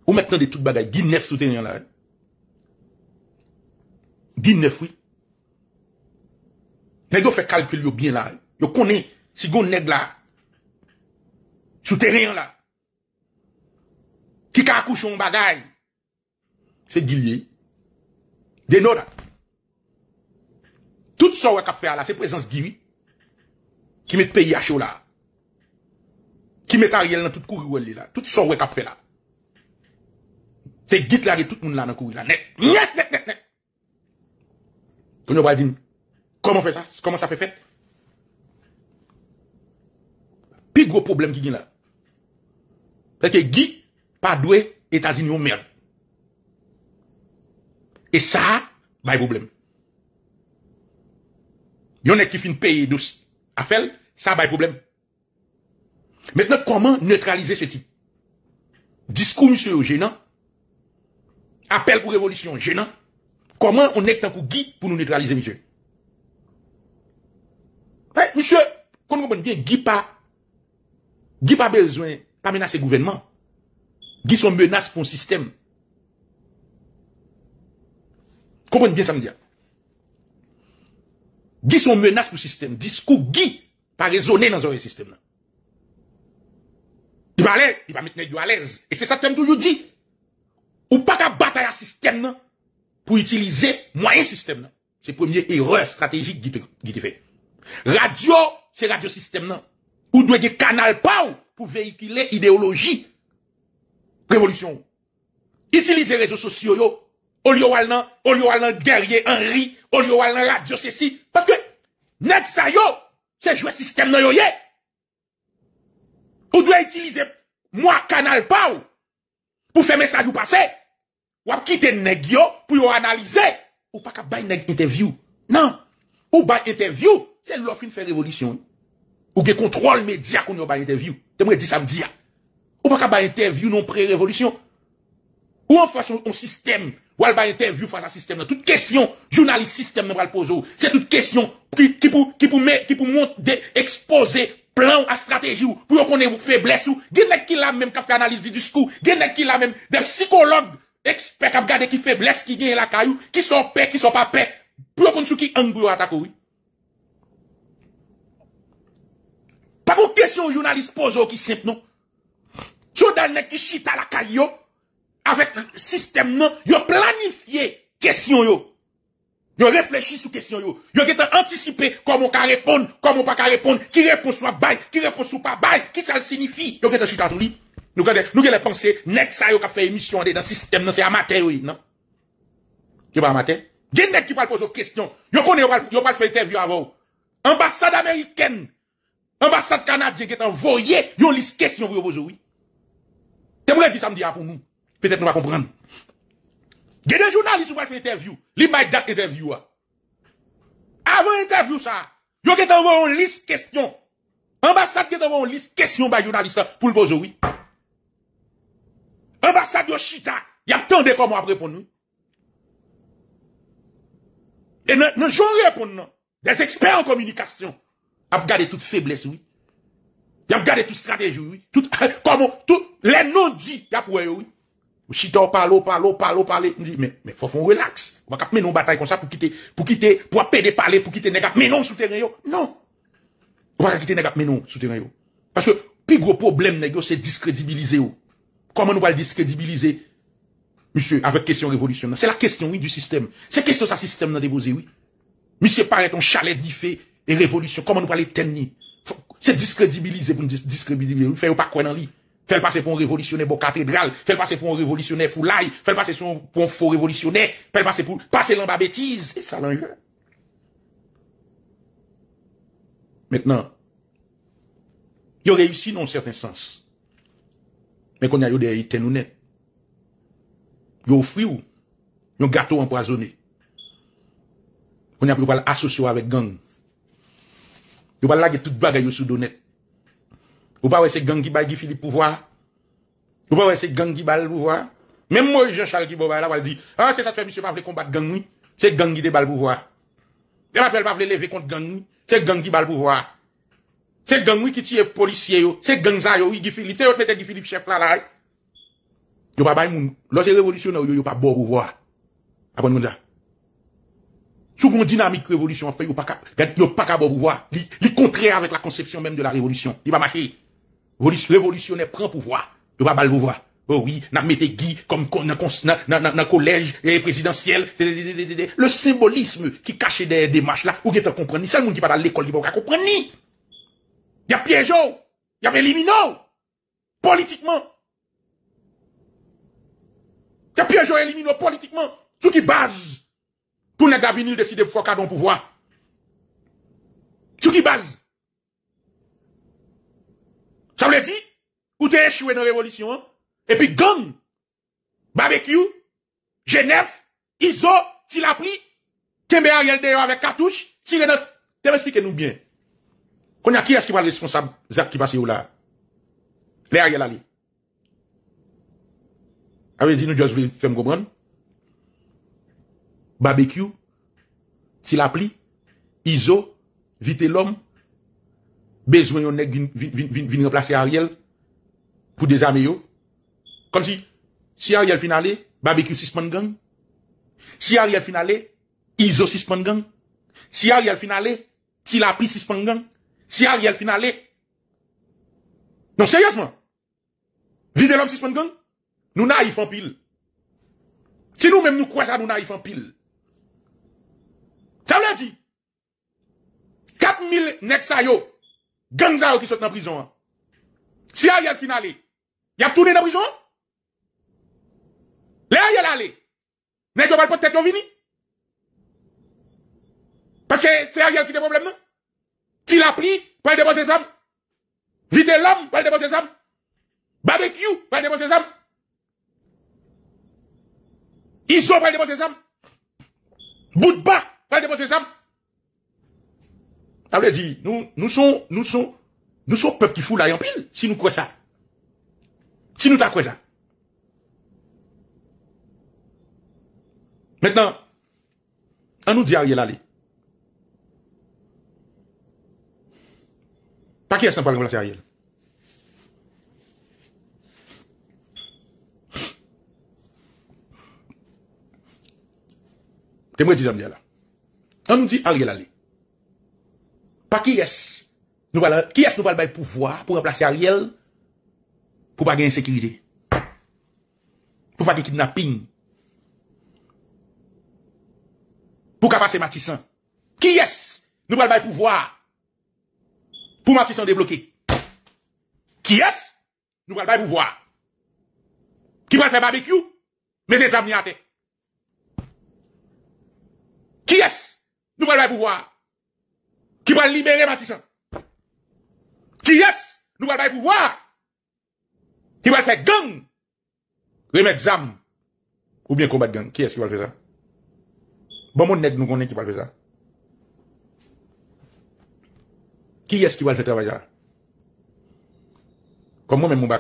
Ou mèt nan de tout bagay. Ginef soutenyan la. Ginef wè. Nèk yo fè kalpèl yo byen la. Yo konè si goun nèk la. Souterèn la. Ki kakou chon bagay. Se gilye. De nou la. Tout sa wè kap fè ala. Se pwesans gilye. qui met pays à chaud là. Qui met Ariel dans toute est là. Tout son ouais fait là. C'est git là tout le monde là dans courir là. Net, net, net, net, net. dire, comment fait ça? Comment ça fait fait? Plus gros problème qui est là. C'est que Guy, pas doué, États-Unis, merde. Et ça, bah, problème. en a qui fin payer douce. faire... Ça a bah, problème. Maintenant, comment neutraliser ce type Discours, monsieur, gênant. Appel pour révolution, gênant. Comment on est en pour guide pour nous neutraliser, monsieur eh, Monsieur, qu'on comprenne bien, Guy pas, pas besoin, pas menacer le gouvernement. Guy sont menaces pour le système. Comprenez bien ça me dit. Guy sont menaces pour le système. Discours Guy pas raisonner dans un système. Il va aller, il va mettre à l'aise. Et c'est ça que je vous dit. Ou pas qu'à bataille à système pour utiliser moyen système. C'est première erreur stratégique qui te fait. Radio, c'est radio système. Ou doit des canal pour véhiculer idéologie. Révolution. Utiliser réseaux sociaux. Au lieu au guerrier Henri, au lieu radio ceci. Parce que, net ça yo, c'est jouer système dans yoye. Ou doit utiliser moi canal pau pour faire message ou passer. Ou quitter nèg yo pour yo analyser ou pas ka bay nèg interview. Non. Ou bay interview, c'est l'offre faire révolution. Ou ge contrôle média qu'on yo bay interview. T'aimerais dire samedi. Ah. Ou pas ka bay interview non pré-révolution. Ou an fason ou sistem, ou al ba interview fason a sistem nan, tout kesyon jounalist sistem nan bral pozo ou, se tout kesyon ki pou mwant de ekspose plan a strateji ou, pou yo konen febles ou, genek ki la menm ka fe analist di diskou, genek ki la menm der psikolog, ekspek ap gade ki febles ki genen lakay ou, ki son pe, ki son pa pe, pou yo konen sou ki anbou yo atakou ou. Pak ou kesyon jounalist pozo ou ki simp nan, sou danen ki shit alakay ou, avec système non, ils ont planifié question yo. Ils ont réfléchi sur question yo. Ils ont anticipé comment on peut répondre, comment on peut répondre, qui répond soit bail, qui répond soit pas bail, qui ça le signifie. Yo ont chita sur lui. Nous avons nous les penser, nèg ça yo qui fait émission dans le système non, c'est amateur oui, non. Qui pas amateur? Gen nèg qui parle poser question. Yo connaît yo pas fait interview avant. Ambassade américaine, ambassade canadienne qui est envoyé yo liste question pour poser oui. C'est pour dire samedi pour nous peut-être nous va comprendre. Il y a des journalistes qui ont fait interview. Ils ont fait hein. interview. Avant l'interview, ça, ils ont envoyé une liste de questions. Ambassade qui a envoyé une liste de questions par journalistes hein, pour le poser, oui. Ambassade de Chita, il tant comment après pour nous. Et nous, répondre. non. des experts en communication, ont gardé toute faiblesse, oui. Ils ont regardé toute stratégie, oui. Tout, <laughs> comment, tout, les non-dits, pour ont oui parles, oh, parle, oh, parle, oh, parle, parle. on dit, mais, il faut faire relax. On va mener une bataille comme ça pour quitter, pour quitter, pour appeler parler, pour quitter négat Mais non, souterrain yo. Non. On va quitter négat mais non, souterrain yo. Parce que, le plus gros problème c'est c'est discrédibiliser Comment nous va le discrédibiliser? Monsieur, avec question révolutionnaire. C'est la question, oui, du système. C'est question ça système dans oui. Monsieur paraît ton chalet fait et révolution. Comment nous va tenir C'est discrédibiliser pour nous discrédibiliser. Fait pas quoi dans lui. Fais passer pour un révolutionnaire beau cathédrale, fais passer pour un révolutionnaire foulaille, fais passer pour un faux révolutionnaire, fais passer pour passer l'en bêtise, c'est ça l'enjeu. Maintenant, ils ont réussi dans un certain sens. Mais qu'on a eu des haïtiens honnêtes. Ils ont offert un gâteau empoisonné. On a pu associé avec gang. Ils ont pas tout bagage sous d'honnête. Ou pas, c'est gang qui baille Philippe pouvoir. Ou pas, c'est gang qui balle pouvoir. Même moi, Jean-Charles qui là, il dit, ah, c'est ça que fait, monsieur, pas le combattre gang, oui. C'est gang qui déballe pouvoir. Il m'appelle pas voulu lever contre gang, oui. C'est gang qui balle pouvoir. C'est gang, oui, qui tire policier, yo. C'est gang, ça, yo, oui, Guy Philippe. T'es autre, Guy Philippe, chef, là, là. Yo pas baille moun. Lorsque révolutionnaire, yo, yo pas bon pouvoir. Après, nous, ça. Sous une dynamique révolution, en fait, yo pas cap, pas bon pouvoir. Li, li contraire avec la conception même de la révolution. Il va marcher révolutionnaire prend pouvoir. Yo pas le pouvoir. Oh oui, n'a mette Guy comme dans collège et présidentiel. Le symbolisme qui cachait des démarches là, vous qui t'en comprendre, c'est le monde qui dans l'école qui va pas comprendre Il Y a Il y a éliminaux, politiquement. Y a piégeau éliminaux politiquement. Tout qui base, tout n'est d'avenir décide de faire cadre pouvoir. Tout qui base. Ça veut dire, ou t'es échoué dans la révolution, hein? et puis gang, barbecue, Genève, ISO, Tilapli, Kembe Ariel d'ailleurs avec cartouche, tiré notre... T'es nous bien. Qu'on a qui est-ce qui va être responsable ZAP qui qui passe là? Les Ariel Ali. Avez ah dit nous, juste voulait faire comprendre? Barbecue, Tilapli, ISO, Vite l'homme, besoin yon nèg vin remplacer Ariel pour désarmer yo. Comme si, si Ariel Finale, barbecue suspend gang. Si Ariel Finale, ISO suspend gang. Si Ariel finalé, Tilapi suspend gang. Si Ariel Finale, non sérieusement, vide l'homme suspend gang, nous naïf en pile. Si nous-mêmes nous croyons à nous naïf en pile. Ça veut dire, 4000 necks Gangzao qui sont dans prison. Hein. Si Ariel aller. il y a tourné dans prison. Là Ariel allé. N'est-ce pas le tête vini? Parce que c'est Ariel qui a des problèmes, non? la a pris, pas déposer ça. Vite l'homme, pas déposer ça. Barbecue, pas déposer ça. Iso, pas déposer ça. Bout de bas, pas déposer ça. Ça veut dire, nous, nous sommes, nous sommes, nous sommes peuple qui fout la pile, si nous croyons ça. Si nous croyons ça. Maintenant, on nous dit à aller Pas qui est-ce à parle Ariel? T'es moi qui dis à là. On nous dit Ariel aller qui est-ce nous le qui est nous pas le pouvoir pour remplacer Ariel pour pas gagner sécurité. Pour pas un kidnapping. Pour passer Matissan. Qui est-ce nous pas le pouvoir pour Matissan débloquer. Qui est-ce nous pas le pouvoir qui va faire barbecue mais les amis à terre. Qui est-ce nous pas le pouvoir qui va libérer Matissan Qui est ce Nous va le pouvoir. Qui va faire gang Remettre ZAM. Ou bien combattre gang. Qui est-ce qui va le faire ça Bon, mon nègre, nous connaît qui va le faire ça. Qui est-ce qui va le faire travailler ça Comme moi-même, on va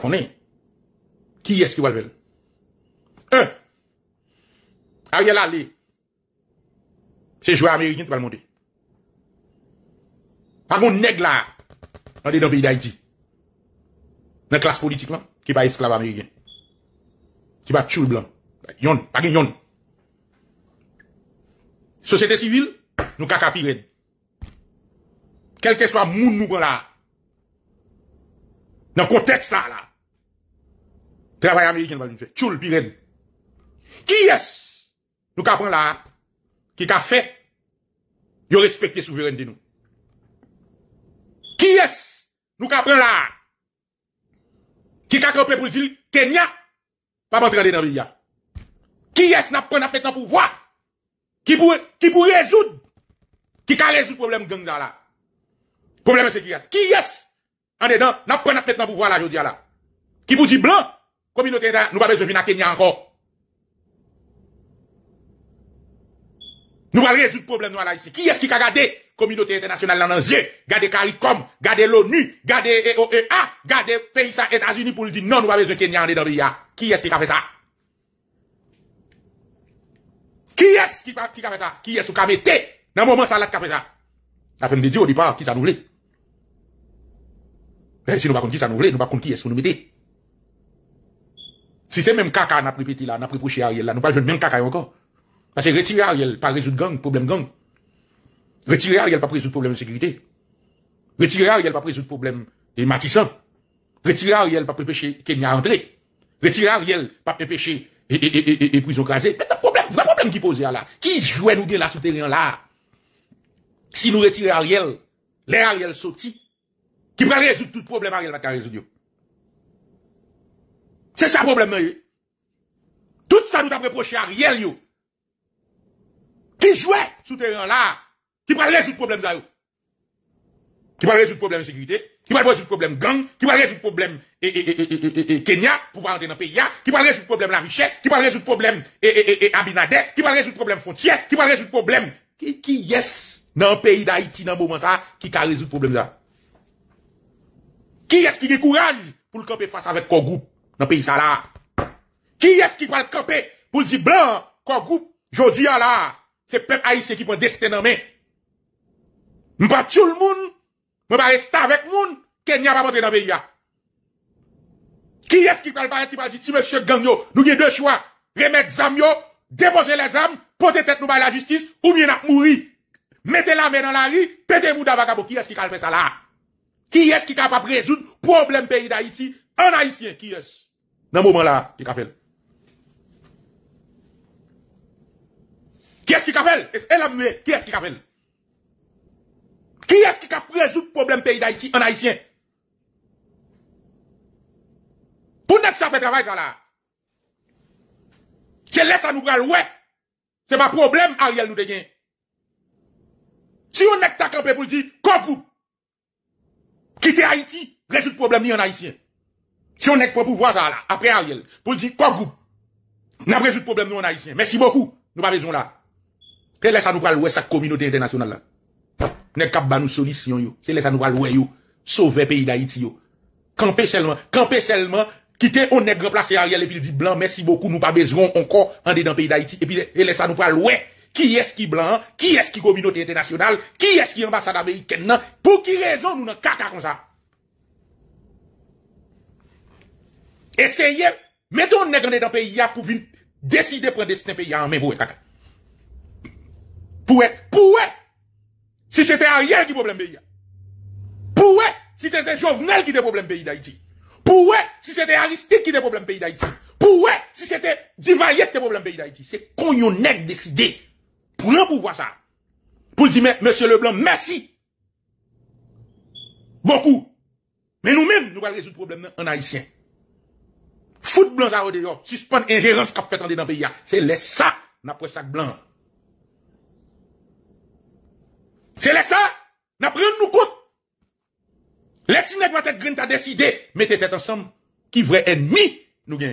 Qui est-ce qui va le faire Un. Ariel Ali. C'est joueur américain qui va le monter. Pas qu'on nègre là, dans le pays d'Haïti. Dans la classe politique là, qui pas esclave américain. Qui pas tchoul blanc. Yon, pas yon. Société civile, nous cacapired. Quel que soit moun nous là. Dans le contexte ça là. Travail américain va nous faire. Tchoul pired. Qui est-ce? Nous capons là, qui a fait, yo la souveraineté nous. Qui est-ce nous prenons là Qui a campé pour dire Kenya pas rentrer dans le Qui est-ce qui pas le pouvoir Qui pour qui pour résoudre Qui a résoudre le problème gang là Problème de sécurité. Qui est-ce en dedans n'a prend le pouvoir là aujourd'hui là Qui pour dire blanc communauté nous pas besoin de venir à Kenya encore Nous va résoudre le problème nous là ici. Qui est-ce qui a gardé la communauté internationale dans les yeux, gardé CARICOM, gardé l'ONU, gardé EOEA, gardé pays États-Unis pour lui dire non, nous avons besoin de Kenya en le pays. Qui est-ce qui a fait ça? Qui est-ce qui a fait ça? Qui est-ce qui a ça dans le moment ça là qui a fait ça? La femme de Dieu au départ, qui ça nous voulait? Eh, si nous ne pas qui ça nous voulait, nous ne pas qui est-ce que nous mettez. Si c'est même caca, n'a pris petit là, n'a pris poussé Ariel là, nous pas le même caca encore. Parce que retirer Ariel, pas résoudre gang, problème gang. Retirer Ariel, pas résoudre problème de sécurité. Retirer Ariel, pas résoudre problème des matissants. Retirer Ariel, pas empêcher Kenya a entrer. Retirer Ariel, pas empêcher et, et, et, et, prison crasée. Mais problème, vrai problème qui pose là. Qui jouait nous là la terrain là? Si nous retirons Ariel, l'air Ariel sorti. qui va résoudre tout problème Ariel va résoudre. C'est ça le problème, eh. Tout ça nous a reproché Ariel, yo qui jouait souterrain là, qui va résoudre le problème d'ailleurs. Qui va résoudre le problème de sécurité, qui va résoudre le problème de gang, qui va résoudre le problème de Kenya, pour parler dans le pays, hein? qui va résoudre le problème de la richesse, qui va résoudre le problème et, qui va résoudre le problème frontière, qui va résoudre le problème. Qui, est-ce, dans le pays d'Haïti dans le moment ça, qui va résoudre le problème là? Qui est-ce qui a courage pour le camper face avec le groupe dans le pays ça là? Qui est-ce qui va le camper pour le dire blanc, le groupe, je dis à la, c'est peuple haïtien qui prend destin en main. pas tout le monde, pas rester avec monde, a pas rentrer dans le pays. Qui est-ce qui parle parler qui m'a dit, si monsieur Gagnon, nous avons deux choix, remettre les déposer les âmes, porter tête nous à la justice, ou bien mourir. Mettez la main dans la rue, pétez la d'avacabo. Qui est-ce qui faire ça là? Qui est-ce qui capable résoudre problème pays d'Haïti un haïtien? Qui est-ce? Dans ce moment là, qui appelle. Qui est-ce qui appelle Qui est-ce qui appelle Qui est-ce qui a résoudre le problème pays d'Haïti en haïtien Pour nous, ça fait travail, ça là. C'est laisse à nous parler. ouais. C'est pas problème, Ariel nous dégaine. Si on est campé pour dire, Qui quitter Haïti, résoudre le problème ni en haïtien. Si on est pour pouvoir ça là, après Ariel, pour dire, qu'on groupe, n'a résoudre le problème nous en haïtien. Merci beaucoup, nous pas besoin là. Et laissez ça nous parle sa communauté internationale là. N'est cap nous solution yo. C'est là ça nous parle yo. Sauver pays d'Haïti yo. Camper seulement, camper seulement quitter on nègre remplacer Ariel et puis il dit blanc merci beaucoup nous pas besoin encore en dans pays d'Haïti et puis et nous parler. ouais. Qui est-ce qui blanc, qui est-ce qui communauté internationale, qui est-ce qui ambassade américaine Pour qui raison nous n'en caca comme ça Essayez, mettons nègre dans pays pour décider décider prendre destin pays en main pour caca. Pour si c'était Ariel qui problème pays. Pour si c'était Jovenel qui était problème pays d'Haïti. Pour si c'était Aristide qui était problème pays d'Haïti. Pour si c'était Duvalier qui était problème pays d'Haïti. C'est quand y nèg décidé. un pouvoir ça. Pour dire monsieur Leblanc merci. Beaucoup. Mais nous-mêmes nous allons résoudre le problème en haïtien. Foutre blanc ça dehors, suspend ingérence qu'a fait dans le pays C'est les sacs, dans le sac blanc. Se lè sa, nan preyon nou kout. Lè ti nèk vatèk grin ta deside, mè te tèt ansam ki vre enmi nou gen.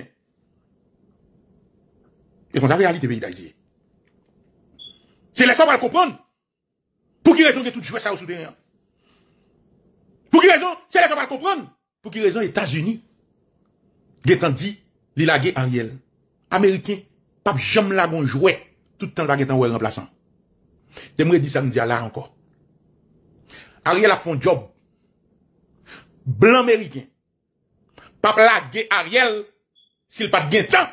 E kon ta realite be yi da yi di. Se lè sa wè al komproun, pou ki rezon te tout jouè sa ou souveren. Pou ki rezon, se lè sa wè al komproun, pou ki rezon Etats-Unis, gen tan di li la gen an riel. Ameriken, pap jom la gon jouè, tout tan la gen tan wè remplaçan. Te mwè di sa nou di ala ankor. Ariel a fait job. Blanc américain. Pas plaguer Ariel s'il pas de temps.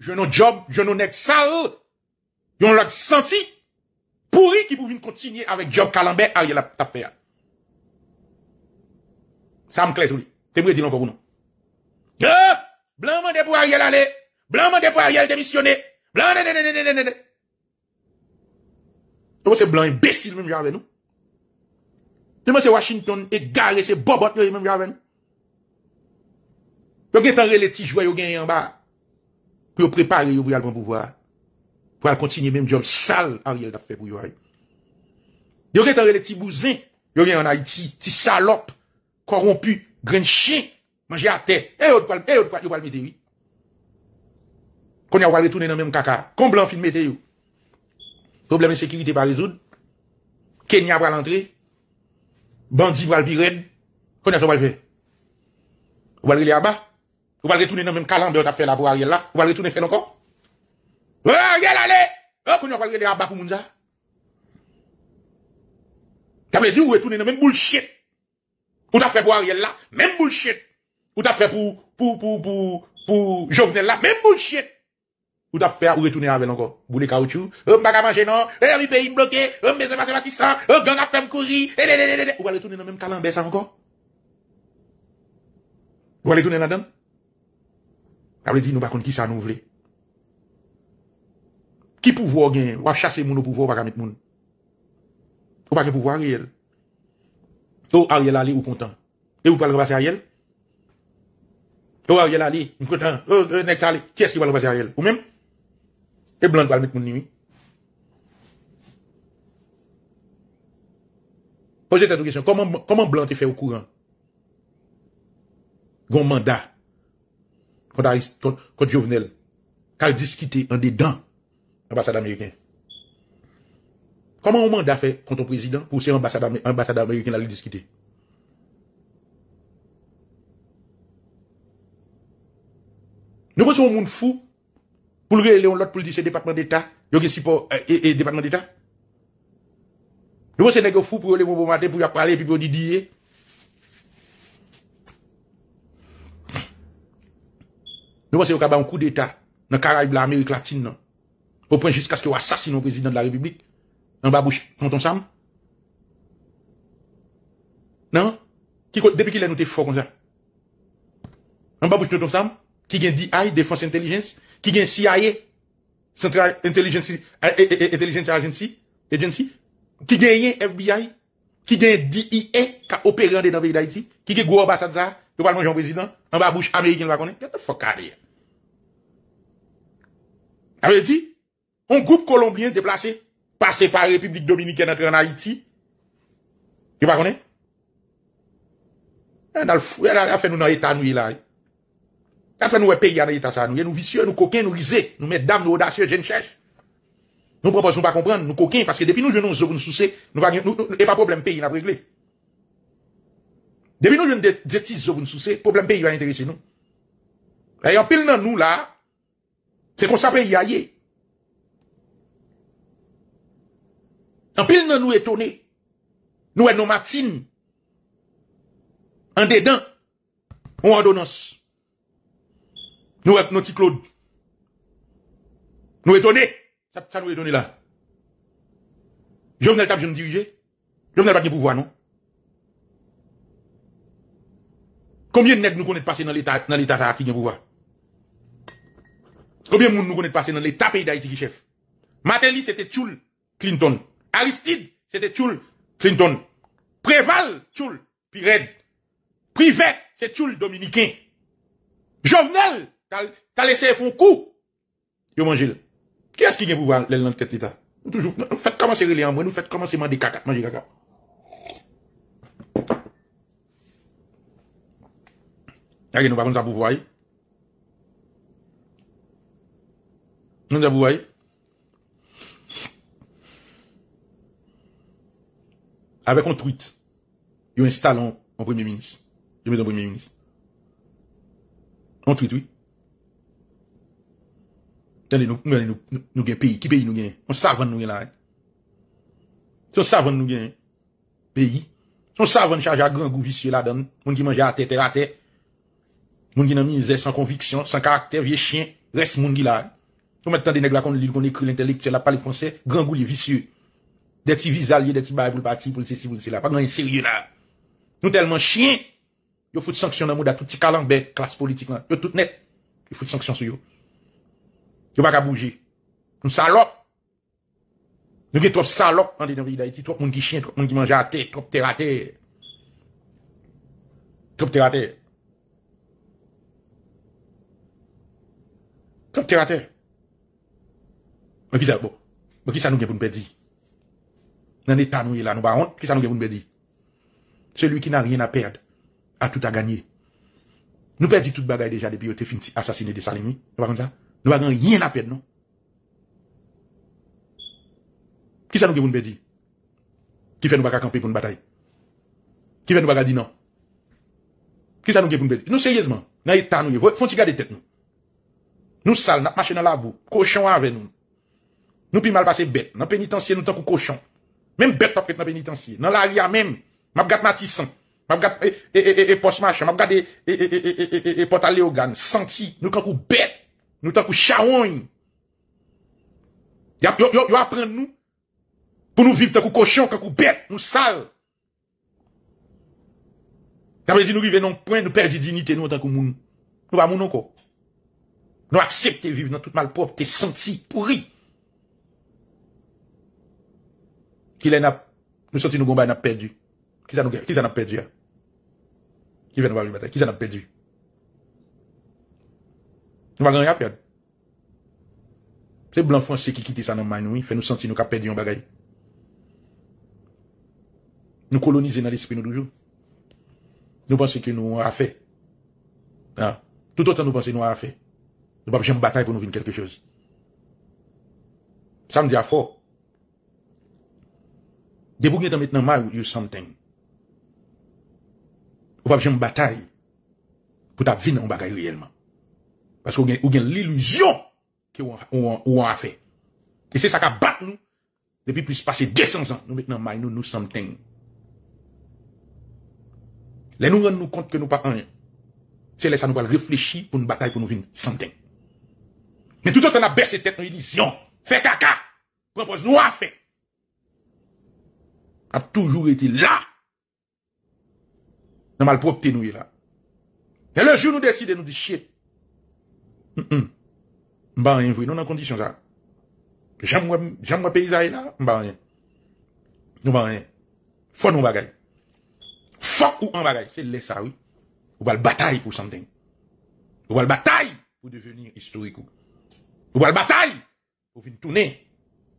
Je n'ai job, je n'ai sale. Ils ont senti pourri qui pouvaient continuer avec job Calambert Ariel a fait. Ça me clair tout Tu T'es prêt dire encore non. nous blanc m'a pour Ariel aller. Blanc m'a pour Ariel démissionner. Blanc, m'a non, c'est blanc imbécile même avec nous. Demain, c'est Washington, égaré, e c'est Bobot, yo, même j'avais. Yo, gen tanre les petits yo, en bas. Pour yo préparer, yo, pour aller pouvoir. Pour continuer même job sale, Ariel, d'a fait pour yo. Yo, gen tanre les petits bousins, yo, en Haïti, ti salopes, corrompu, grain chien, manger à terre. Et yo, et yo, yo, le mettre, oui. Qu'on y a aller dans même caca. Comblant film mettez yo? Problème de sécurité pas résoudre. Kenya va l'entrée. Bandit pral pi red. Konya so pral fe. Ou pral là-bas Ou le retourner dans le même que ou t'a fait là pour Ariel là. Ou le retourner faire encore. Oh, Ariel allez. Oh, eh, là-bas là-bas pour mounza! T'as dit ou retourner dans le même bullshit. Ou t'a fait pour Ariel là, même bullshit. Ou t'a fait pour pour pour pour pour Jovenel là, même bullshit. Ou t'as fait ou retourner avec encore. Boule caoutchouc. Euh, pas manger non. et euh, mi pays bloqué. Vous euh, pas amas bâtissants. on gang a fait courir, Eh, eh, Ou allez tourner dans même calambé ça encore. Vous allez tourner là-dedans. Ça veut dire, nous pas contre qui ça nous voulait. Qui pouvoir gagner? Ou allez chasser mon, au pouvoir, pas mettre Vous Ou pas pouvoir réel. Vous, Ariel oh, allez ou content. Et ou pas le passer Ariel? Oh, ou Ariel allez, content. Ou, euh, euh, next Qui est-ce qui va le passer Ariel? Ou même? Et blanc va mettre mon nuit. Posez cette question. Comment, comment blanc te fait au courant? Gon mandat. Quand Jovenel. Qu'elle discuter en dedans. Ambassade américaine. Comment on mandat fait contre le président pour ces ambassades, américaine américaines à discuter? Nous pensons au monde fou pou lge eleon lot pou ldi eh, eh, eh, se Depatman d'Etat, yo gen sipo e Depatman d'Etat. Nwò se negyo fou pou yo bon non. le moun bon maten, pou yo prale, pou yo di diye. Nwò se yo kaba un kou d'Etat, nan karaib la Ameri klap sin nan, ou pren jiska se yo asasin ou prezident la Republik, nan babouche ton ton sam. Nan? Depi ki lè nou te fò kon zè. Nan babouche ton ton sam, ki gen di hay defanse intelijensi, Qui gagne CIA, Central Intelligence, eh, eh, eh, Intelligence Agency, Agency, Qui gagne FBI, qui gagne DIA, qui dans dans le pays d'Haïti, qui gagne gwo ambassade za, yo pal un président en bas bouche américaine, va connaître. get the fuck out of here. on groupe Colombien déplacé, passé par la République Dominicaine entre en Haïti, qui va connaître. an al fwe, a al fwe nou nan etanouye la, après, fait nous pays dans l'état ça. Nous, nous vicieux, nous coquins, nous risés, nous mesdames, nous audacieux, ne cherche. Nous proposons pas comprendre, nous coquins, parce que depuis nous, je nous nous souci, nous pas, nous, pas problème pays, à réglé. Depuis nous, je des petits nous problème pays va intéresser nous. Et en pile dans nous là, c'est qu'on s'appelle yaye. En pile dans nous étonnés. Nous, nos matines. En dedans, on ordonnance. Nous sommes notre Claude. Nous étonnés. Ça, ça nous étonne là. Jovenel Tap, je me diriger. Jovenel pas de pouvoir, non? Combien de nègres nous connaissons passer dans l'État, dans l'État qui a pouvoir? Combien de monde nous connaissons passer dans l'État pays d'Haïti qui chef? Matéli, c'était Tchoul Clinton. Aristide, c'était Tchoul Clinton. Préval, Tchoul Pired. Privet, c'est Tchoul Dominicain. Jovenel, Ta lese fon kou. Yo manjil. Ke aske gen pou va lèl nan tet lita? Ou toujou? Fète komanse relè an mwen ou fète komanse man de kaka. Manjil kaka. Agen nou pa moun ta pou va yi. Moun ta pou va yi. Awek ontwit. Yo install an premier minis. Yo mèd an premier minis. Ontwit wè. Tende, nou gen peyi. Ki peyi nou gen? On savon nou gen la. Eh? Se on savon nou gen peyi, se on savon chaja gran gou visye la dan, moun gen manje ate, ate, ate, moun gen nan mizè, san konviksyon, san karakter, vie chien, res moun gen la. Eh? Sou mè tande neg la kon lil kon ekri l'intellektye la, pali fransè, gran gou liye visye. De ti vizal, de ti baye pou l'pati, pou lise si, pou lise si, la pa, nan yon siri gen la. Nou telman chien, yo foute sanksyon nan mou da touti kalangbe, klas politik lan, yo tout net, yo foute sanksyon sou yo. Yo pas qu'à bouger. Nous salopes. Nous avons trop salope en le pays d'Haïti, trop moun ki chien, trop moun ki mange à terre, trop terre à terre. Trop terre à terre. Trop terre à terre. Mais qui ça, bon. Mais qui ça nous vient pour nous perdre? Dans l'état nous est là, nous pas honte, qui ça nous vient pour nous perdre? Celui qui n'a rien à perdre, a tout à gagner. Nous perdons toute bagaille déjà depuis que tu fini assassiné de Salimi. Tu pas comme ça? Nous n'avons rien à perdre, non? Qui ça nous qui perdre? Qui fait nous pas camper pour une bataille? Qui fait nous pas dire non? Qui ça nous qui perdre? Nous, sérieusement, dans l'état, nous, faut-il garder tête, nous? Nous sales, nous marchons dans la boue, cochon avec nous. Nous puis mal passé bête, dans pénitencier, nous tant que cochon. Même bête, pas dans pénitencier. Dans l'aria même, m'a gâte matissant, M'a gâte, et, et, et, post machin, m'a gâte, et, et, et, et, et, senti, nous quand coup bête. Nous tant que charron. Yo, yo, yo apprendre nous pour nous vivre tant que cochon, tant que bête, nous sales. D'après dit nous vivons non point nous perdons dignité nous tant que monde. Nous pas monde encore. Nous accepter vivre dans toute malpropreté, senti pourri. Qu'il en a nous sentis nous gomba n'a perdu. Qui ça nous qui ça n'a perdu hein? Qui vient nous voir bataille Qui ça n'a perdu nous va gagner à perdre. C'est blanc français qui quitte ça dans oui. fait nous sentir nous qu'a perdu un bagaille. Nous colonisons dans l'esprit nous toujours. Nous pensons que nous avons fait. Ah. Tout autant nous pensons que nous avons fait. Nous pas besoin de bataille pour nous venir quelque chose. Ça me dit à fort. vous dans maintenant mal you something. Ou pas besoin de bataille pour ta vie un bagaille réellement. Parce qu'on a, a l'illusion qu'on a fait. Et c'est ça qui a battu nous depuis plus de 200 ans. Nous maintenant, nous nous something. Les nous rendons compte que nous pas rien. C'est là ça nous va réfléchir pour une bataille pour nous vivre something. Mais tout le temps, on a baissé tête, nous illusion. fait caca. Propose nous fait. On A toujours été là. a mal propité, nous là. Et le jour où nous décidons, nous disons, Chier !» Mba rien vous nous dans condition ça. J'aime moi j'aime moi paysage là, mba rien. Nous mba rien. Faut nous bagaille. Faut ou en bagaille, c'est les ça oui. Ou va le bataille pour something. On va le bataille pour devenir historique. Ou va le bataille pour venir tourner.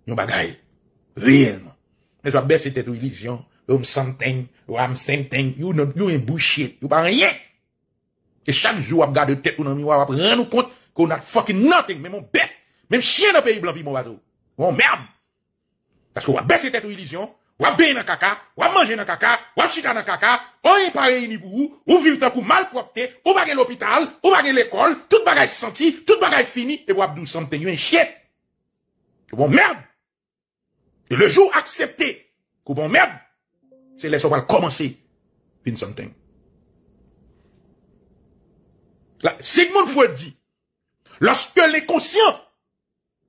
Nous bagaille réellement. Mais ça baisse tête illusion, comme something, ou am same thing, you know you in bullshit, ou pas rien. Et chaque jour, on regarde tête ou dans miroir, on prend compte qu'on n'a fucking nothing, même mon bête, même chien dans le pays blanc, mon bateau. Bon, merde. Parce qu'on va baisser tête aux illusion, on va baisser dans caca, on va manger dans caca, on va chuter dans caca, on est pas réuni pour vous, on vit dans coup mal propre, on va à l'hôpital, on va à l'école, tout le bagage senti, tout le bagage fini, et on va nous something, un chien. Bon merde. Et le jour accepté, qu'on bon merde, c'est là on va commencer, C'est something. Là, Sigmund Freud dit, Lorske lè konsyen,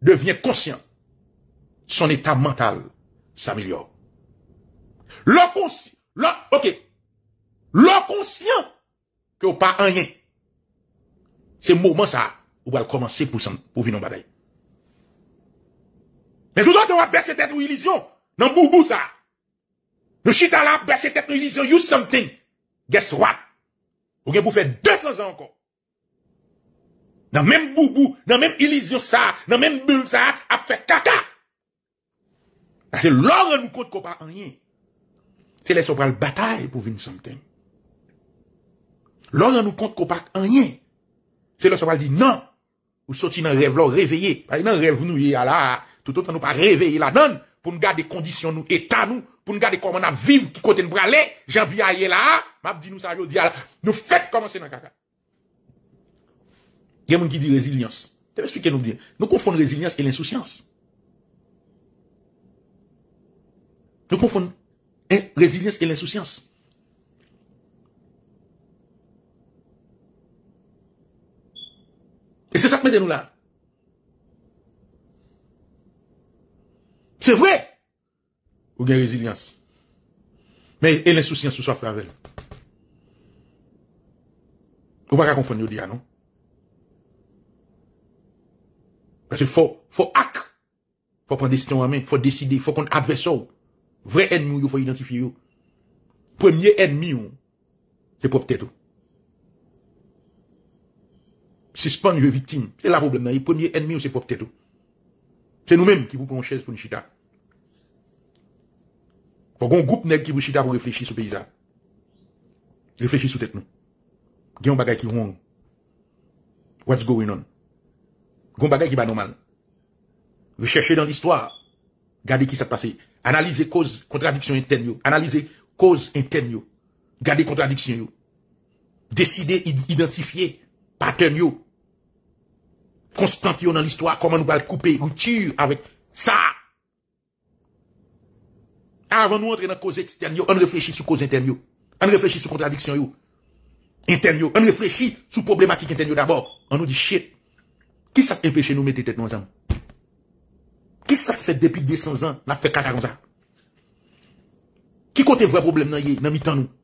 devyen konsyen, son etat mental sa amelyor. Lò konsyen, lò, ok, lò konsyen, kyo pa anyen, se mouman sa, ou bal komanse pou vinon baday. Men tout an te wap beset et nou ilizyon, nan bou bou sa. Nou chita la beset et nou ilizyon, you something, guess what, ou gen pou fè 200 an ankon. dans même boubou, dans même illusion ça, dans même bulle ça, a fait caca. Parce que l'or nous compte qu'on pas rien. C'est les la bataille pour venir something. L'or nous compte qu'on pas rien. C'est les va dit non. Ou sorti dans rêve là, réveillé. Parce que dans rêve nous y a là, tout autant nous pas réveiller la donne pour nous garder conditions nous, état nous, pour nous garder comment on a vivre, qui côté nous aller, janvier là, m'a dit nous ça, nous faites commencer dans caca. Il y a des qui dit résilience. Expliquez-nous bien. Nous confondons résilience et l'insouciance. Nous confondons hein, résilience et l'insouciance. Et c'est ça que mettez-nous là. C'est vrai. Ou bien résilience. Mais et l'insouciance, vous soit fait avec. Vous ne pouvez pas confondre, ah non? Parce qu'il faut, faut Il Faut prendre décision en main. Faut décider. Faut qu'on adversaire. Vrai ennemi, il faut identifier. Premier ennemi, c'est propre tête. Suspendre les victime. C'est là le problème. Le premier ennemi, c'est propre tête. C'est nous-mêmes qui vous prenons chaise pour nous chita. Faut qu'on groupe nèg qui vous chita pour réfléchir sur le paysage. Réfléchir sur tête nous. Il y a qui est What's going on? Gon qui va normal. Recherchez dans l'histoire. Regardez qui s'est passé. Analysez cause, contradiction interne. analyser cause interne. Yo. contradiction. Yo. Décidez, identifier pattern. Yo. dans l'histoire. Comment nous allons couper rupture avec ça. Avant nous entrer dans cause externe, on réfléchit sur cause interne. On réfléchit sur contradiction. Yo. Interne. On réfléchit sur problématique interne d'abord. On nous dit shit. Ki sa te impeche nou mette tet nan zan? Ki sa te fet depi 200 an na fet kata nan zan? Ki kote vwe problem nan yi nan mi tan nou?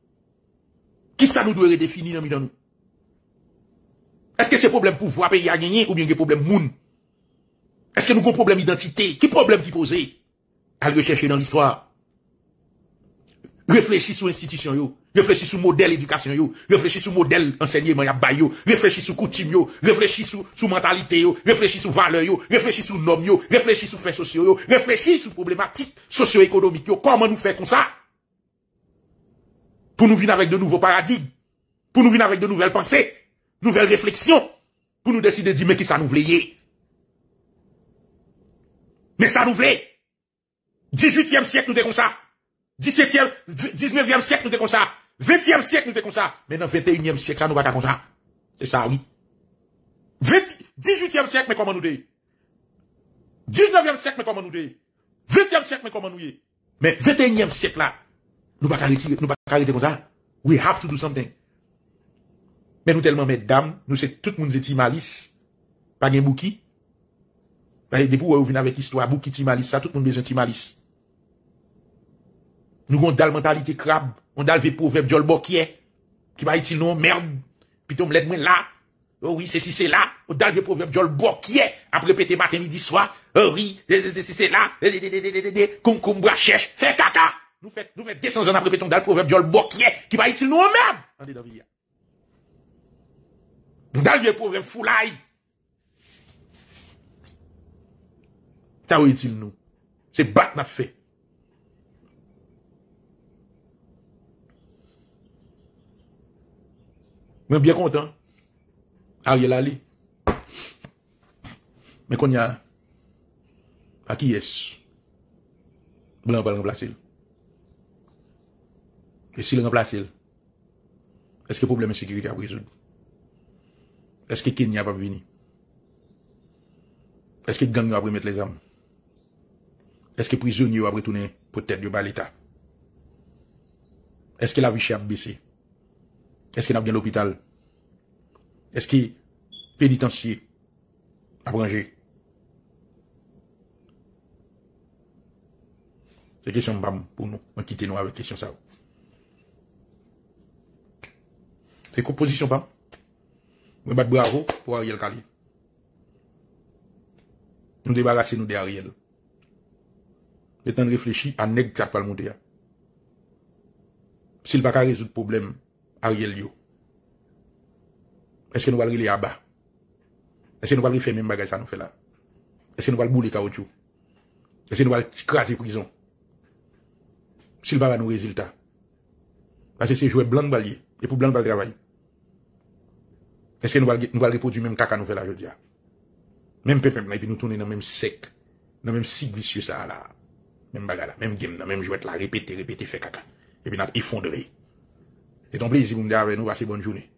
Ki sa nou dwe redefini nan mi tan nou? Eske se problem pou vwa pe yi a genyen ou bien gen problem moun? Eske nou kon problem identite? Ki problem ki pose? Al recheche nan l'histoire. Reflechi sou institisyon yo. réfléchis sur modèle éducation yo, réfléchis sur modèle enseignement réfléchis sur coutume réfléchis sur la mentalité yo, réfléchis sur valeur yo, réfléchis sur le yo, réfléchis sur faits sociaux yo, réfléchis sur problématiques socio-économiques comment nous faire comme ça Pour nous venir avec de nouveaux paradigmes, pour nous venir avec de nouvelles pensées, nouvelles réflexions, pour nous décider de dire mais qui ça nous voulait Mais ça nous voulait 18e siècle nous était comme ça. 17e, 19e siècle, nous était comme ça. 20e siècle, nous était comme ça. Mais dans 21e siècle, ça nous va comme ça. C'est ça, oui. 20, 18e siècle, mais comment nous dit 19e siècle, mais comment nous dit 20e siècle, mais comment nous dit Mais 21e siècle, là, nous va retirer, nous pas arrêter comme ça. We have to do something. Mais nous tellement, mesdames, nous c'est tout le monde est malice. Pas de bouki. Bah, depuis, on vient avec l'histoire, bouki, malice, ça, tout le monde besoin malice Nous avons la mentalité crabe. On dal ve pouvem djol bokye, ki ba itil nou o merb, piton mled mwen la, owi, oh se si se la, on dal ve pouvem djol bokye, aprepe te maten midi swa, owi, se se se la, koum koum bra chech, fe kaka, nou ve de san zan aprepe ton dal pouvem djol bokye, ki ba itil nou o merb, an de daviya. Dal ve pouvem fulay, ta ou itil nou, se bat ma fe, Mwen byen kontan, a yel ali. Mwen kon nyan, a ki yes, blan pal remplase l. E si remplase l, eske poubleme sekriti ap rezou. Eske kin nyan pap vini. Eske gang nou ap remet les am. Eske prizoun nou ap retounen pou tèt yo bal eta. Eske la vichy ap bisey. Est-ce qu'il y a l'hôpital Est-ce qu'il y a pénitencier C'est une question pour nous. On quitte nous avec une question ça. C'est une proposition pas Je vais bravo pour Ariel Kali. Nous débarrasser de Ariel. Maintenant, réfléchir à ne qui pas le monde. S'il ne va pas résoudre le problème, Ariel yo. Est-ce que nous allons aller à Est-ce que nous allons faire même bagage ça nous fait là? Est-ce que nous allons bouler caoutchouc? Est-ce que nous allons la prison? S'il va nous résultats, Parce que c'est jouer blanc balier et pour blanc bal travailler, Est-ce que nous allons répondre du même caca nous fait là je Même pépé, et puis nous tourner dans le même sec, dans le même si ça là. Même là, même game, même jouet là, répéter, répéter, faire caca. Et puis nous effondrer. Et ton plaisir vous me ah, ben, nous, passez bonne journée.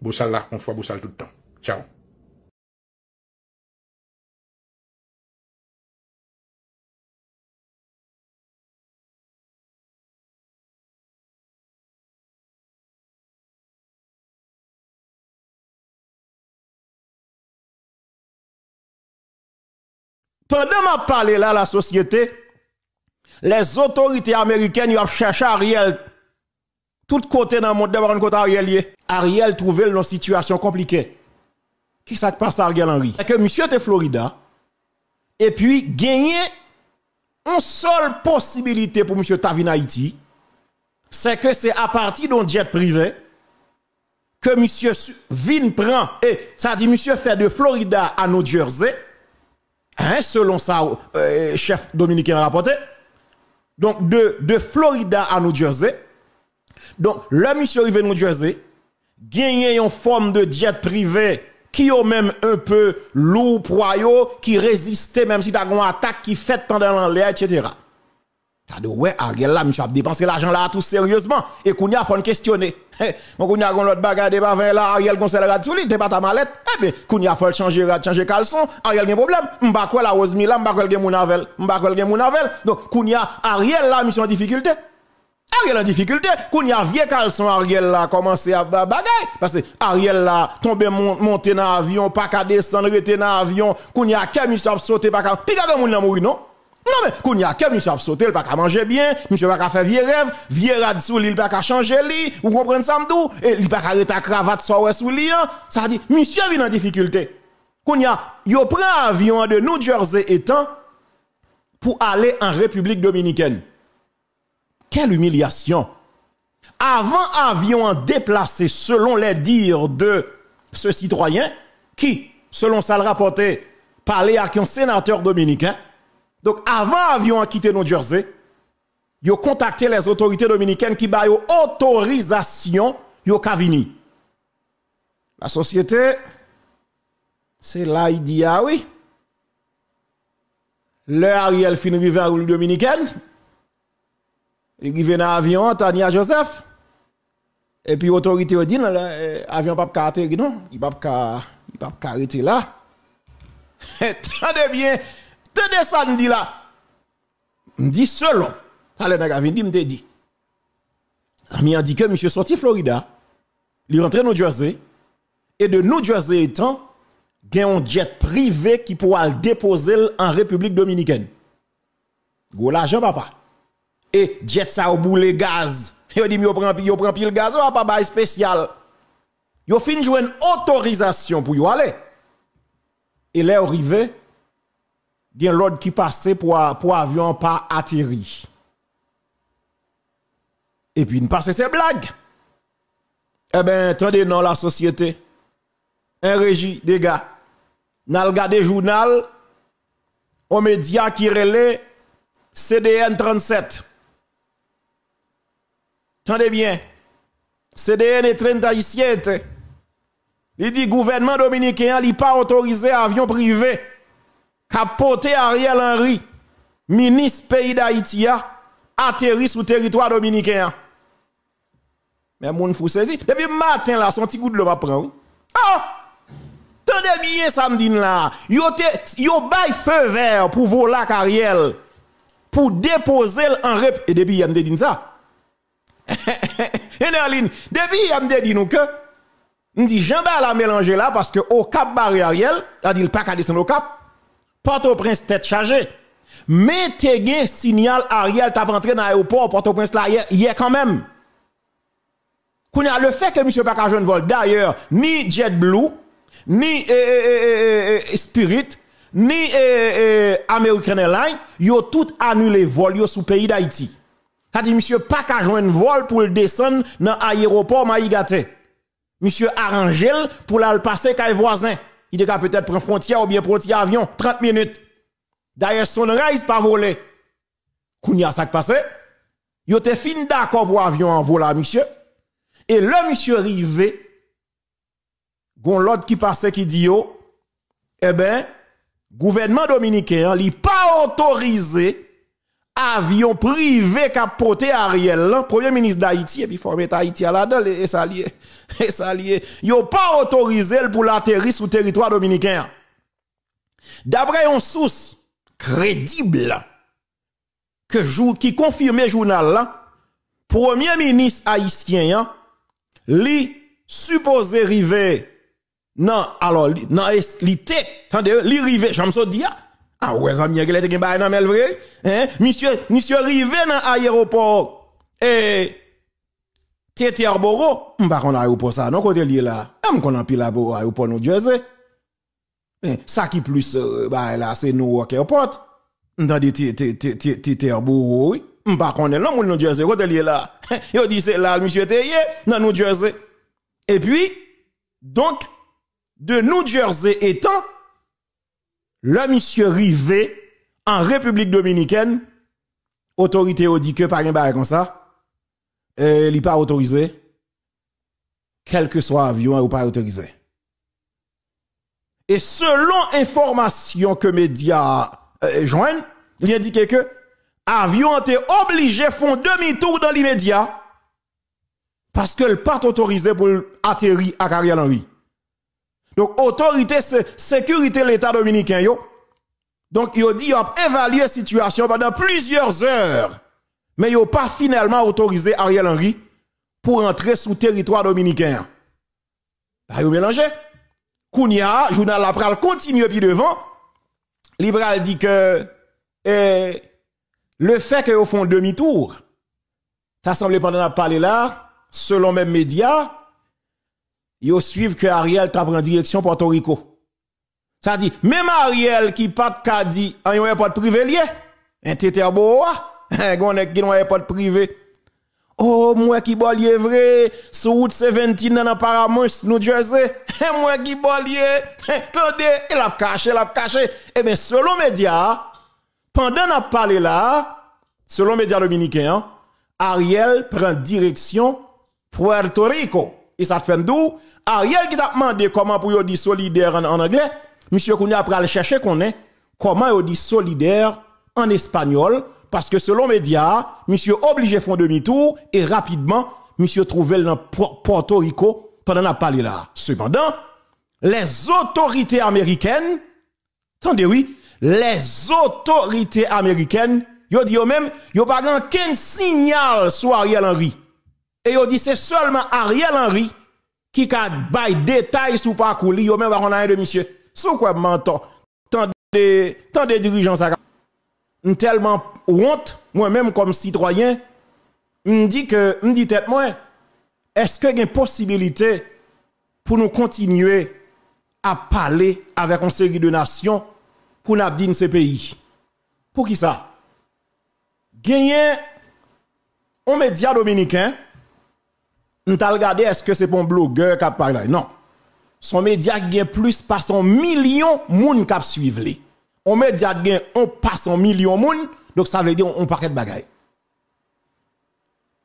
Boussal là, on fait Boussal tout le temps. Ciao. Pendant ma parler là, la société, les autorités américaines, ils ont cherché à réel tout côté dans le monde, d'abord, côté Ariel Ariel trouvait une situation compliquée. Qui ça passe à Ariel Henry? C'est que monsieur était Florida, et puis gagné une seule possibilité pour monsieur Tavin Haïti, c'est que c'est à partir d'un jet privé que monsieur Vin prend, et ça dit monsieur fait de Florida à New Jersey, hein, selon ça, euh, chef dominicain rapporté, donc de, de Florida à New Jersey, donc, le monsieur arrivé New Jersey, gagné une forme de diète privée qui ont même un peu lourd poyo, qui résiste même si tu as une attaque qui fait pendant l'année, etc. T'as dit, ouais, Ariel là, monsieur a dépensé l'argent là tout sérieusement. Et qu'on y a, faut questionner. Mon <laughs> qu'on y a, l'autre bagarre pas bavins là, Ariel conseille la radio, t'es pas ta mallette. Eh bien, qu'on y a, faut changer, changer caleçon. Ariel a un problème. quoi, la Rosemilla, quoi le mon avel. quoi le mon avel. Donc, qu'on y a, Ariel là, monsieur en difficulté. Ah, Ariel en difficulté, qu'on y a vieux caleçon Ariel là commencé à bagaille parce que Ariel là tombé monter dans l'avion, pas qu'à descendre rester dans avion, qu'on y a quelqu'un qui sauté pas qu'à puis quand moun mouri non non mais qu'on y a quelqu'un qui sauté pas qu'à manger bien, monsieur pas qu'à faire vieux rêve, vieux rad sous l'île pas qu'à changer lit, vous comprenez ça m'dou et il pas qu'à la cravate soit sous lit, hein? ça dit monsieur vient en difficulté. Qu'on y a yo prend avion de New Jersey étant pour aller en République dominicaine. Quelle humiliation. Avant avion déplacé selon les dires de ce citoyen qui, selon ça le rapporté, parlait à un sénateur dominicain. Donc avant avion quitté New Jersey, il a contacté les autorités dominicaines qui ont autorisation yo Cavini. La société, c'est là, il dit, ah oui. Le Ariel finit vers Dominicaine, il arrivé dans l'avion, Tania Joseph. Et puis l'autorité a dit, l'avion eh, pas été non, il pas été il pas Et là. <laughs> Tenez bien, tenez ça là. Me dit selon. Allez dans dit, me dit. Ami a dit que monsieur sorti Florida, il rentre dans New Jersey et de New Jersey étant a un jet privé qui pourra le déposer en République dominicaine. Gros l'argent papa et jet ça au boule gaz. Yo dit yo prend yo prend le gaz, n'a pas bail spécial. Yo fin jouer une autorisation pour y aller. E et là arrivé a l'ordre qui passait pour pour avion pas atterri. Et puis il passait ses blagues. Eh ben attendez non la société. Un régie des gars. N'a des journal au média qui relaient CDN 37. Tendez bien. CDN 30 37, Il dit gouvernement dominicain n'est pas autorisé avion privé porté Ariel Henry, ministre pays d'Haïti, atterri sur territoire dominicain. Mais moun fou saisi. Depuis matin là, son petit goût de l'eau. prend. Ah! bien samedi là. Yo a yo feu vert pour voler Ariel pour déposer en rep et depuis y a dit ça. Enerlin, depuis, il dit nous que, il dit, j'en à la mélanger là parce que au cap barrière Ariel, il dit, pas qu'à descendre au cap, Port-au-Prince tête chargée. Mais t'es gain signal Ariel t'a rentré dans l'aéroport Port-au-Prince là hier quand même. le fait que M. pas un vol d'ailleurs ni JetBlue ni eh, eh, eh, Spirit ni American Airlines, ils ont tout annulé vol yo sous pays d'Haïti. Ça dit, monsieur, pas qu'à un vol pour le descendre dans l'aéroport Maïgaté. Monsieur, arrangel pour la passer qu'à voisin. Il est peut-être prendre frontière ou bien prendre avion, 30 minutes. D'ailleurs, son rise pas volé. a ça passé. Il était fin d'accord pour avion en volant, monsieur. Et le monsieur arrivé, gon l'autre qui passait qui dit oh eh ben, gouvernement dominicain, n'est pas autorisé avion privé capoté à Ariel, hein. premier ministre d'Haïti, et puis formé Haïti à la et ça lié, <laughs> et ça lié. Yo pas autorisé pour l'atterrir sur territoire dominicain. D'après une source crédible, que jou, qui confirme journal là, premier ministre haïtien, hein, lui, supposé arriver. non, alors, non, li, li attendez, li j'aime ça dire, ah ouais, m'y a était bail dans mel vrai. Hein? Monsieur, monsieur arrivé dans l'aéroport. Et tete Arboro, m'pa kon aéroport ça, non côté lié là. M'pa kon en pile aéroport New Jersey. Ça qui plus euh, bah là c'est New York Airport. M'tande tete Arboro, oui. M'pa kon non moun New Jersey côté lié là. <laughs> Yo dit c'est là monsieur Tété dans New Jersey. Et puis donc de New Jersey étant le monsieur Rivet, en République dominicaine, autorité a dit que par un comme ça, euh, il n'est pas autorisé, quel que soit avion ou pas autorisé. Et selon information que médias euh, joignent, il indiquait que avion était obligé font demi-tour dans l'immédiat parce que le pas autorisé pour atterrir à Carrière Henry. Donc, autorité, sécurité l'État dominicain, yo. Donc, yo dit, ont évalué la situation pendant plusieurs heures. Mais yo pas finalement autorisé Ariel Henry pour entrer sous territoire dominicain. Bah, yo mélangé. Kounia, journal la pral continue puis devant. libéral dit que, eh, le fait que au font demi-tour, ça semble pendant la parler là, selon même médias, yo suivent que Ariel pris en direction Porto Rico. Ça dit, même Ariel qui pas de dit, en aéroport privé lié, un tété boa, un qui un privé. Oh, moi qui bol vrai, sur route 17 dans Paramus, New Jersey, <laughs> moi qui bol attendez, <laughs> il a caché, il a caché. Eh bien, selon média, pendant qu'on parlé là, selon média dominicain, hein, Ariel prend direction Puerto Rico. Et ça fait d'où? Ariel qui t'a demandé comment pour dire solidaire en, anglais, monsieur Kounia après le chercher qu'on est, comment yon dit solidaire en espagnol, parce que selon les médias, monsieur obligé font demi-tour et rapidement, monsieur trouvé dans Porto Rico pendant la parlé là. Cependant, les autorités américaines, attendez oui, les autorités américaines, yo dit yon même, yon pas grand signal sur Ariel Henry. Et ont dit c'est seulement Ariel Henry qui a des détail sur parcours li, yo même on a de monsieur. Sous quoi menton. Tant de tant de dirigeants ça m'm tellement honte moi-même comme citoyen, me m'm dit que me m'm dit tête moi est-ce que y a une possibilité pour nous continuer à parler avec une série de nations pour nous dire ce pays Pour qui ça Gagner un média dominicain on t'a regardé est-ce que c'est pour un blogueur qui parle non son média a plus par son million moun qui suivent les on média gagne on passe un million moun donc ça veut dire on, parle de bagaille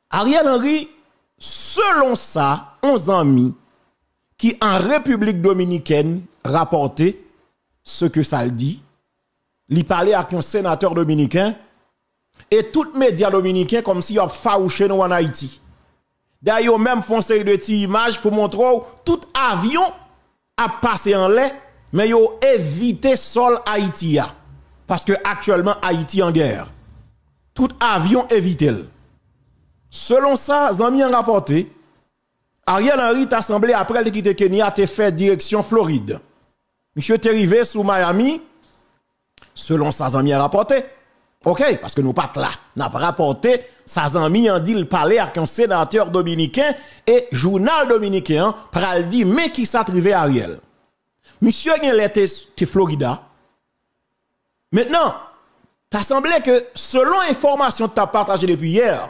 Ariel Henry selon ça 11 amis qui en République dominicaine rapporté ce que ça dit il parlait avec un sénateur dominicain et tout média dominicain comme si a fauché nous en Haïti D'ailleurs, même font série de petites images pour montrer tout avion a passé en l'air, mais yo évité sol Haïti parce que actuellement Haïti en guerre. Tout avion évité. Selon ça, Zami a rapporté Ariel Henry a semblé après le quitter Kenya t'a fait direction Floride. Monsieur t'est arrivé sous Miami. Selon ça, Zami a rapporté OK, parce que nous pas là. N'a pas rapporté sa zami en dit le palais avec un sénateur dominicain et journal dominicain pral dit mais qui à Ariel. Monsieur était Florida. Maintenant, ça semblé que selon information que as partagé depuis hier,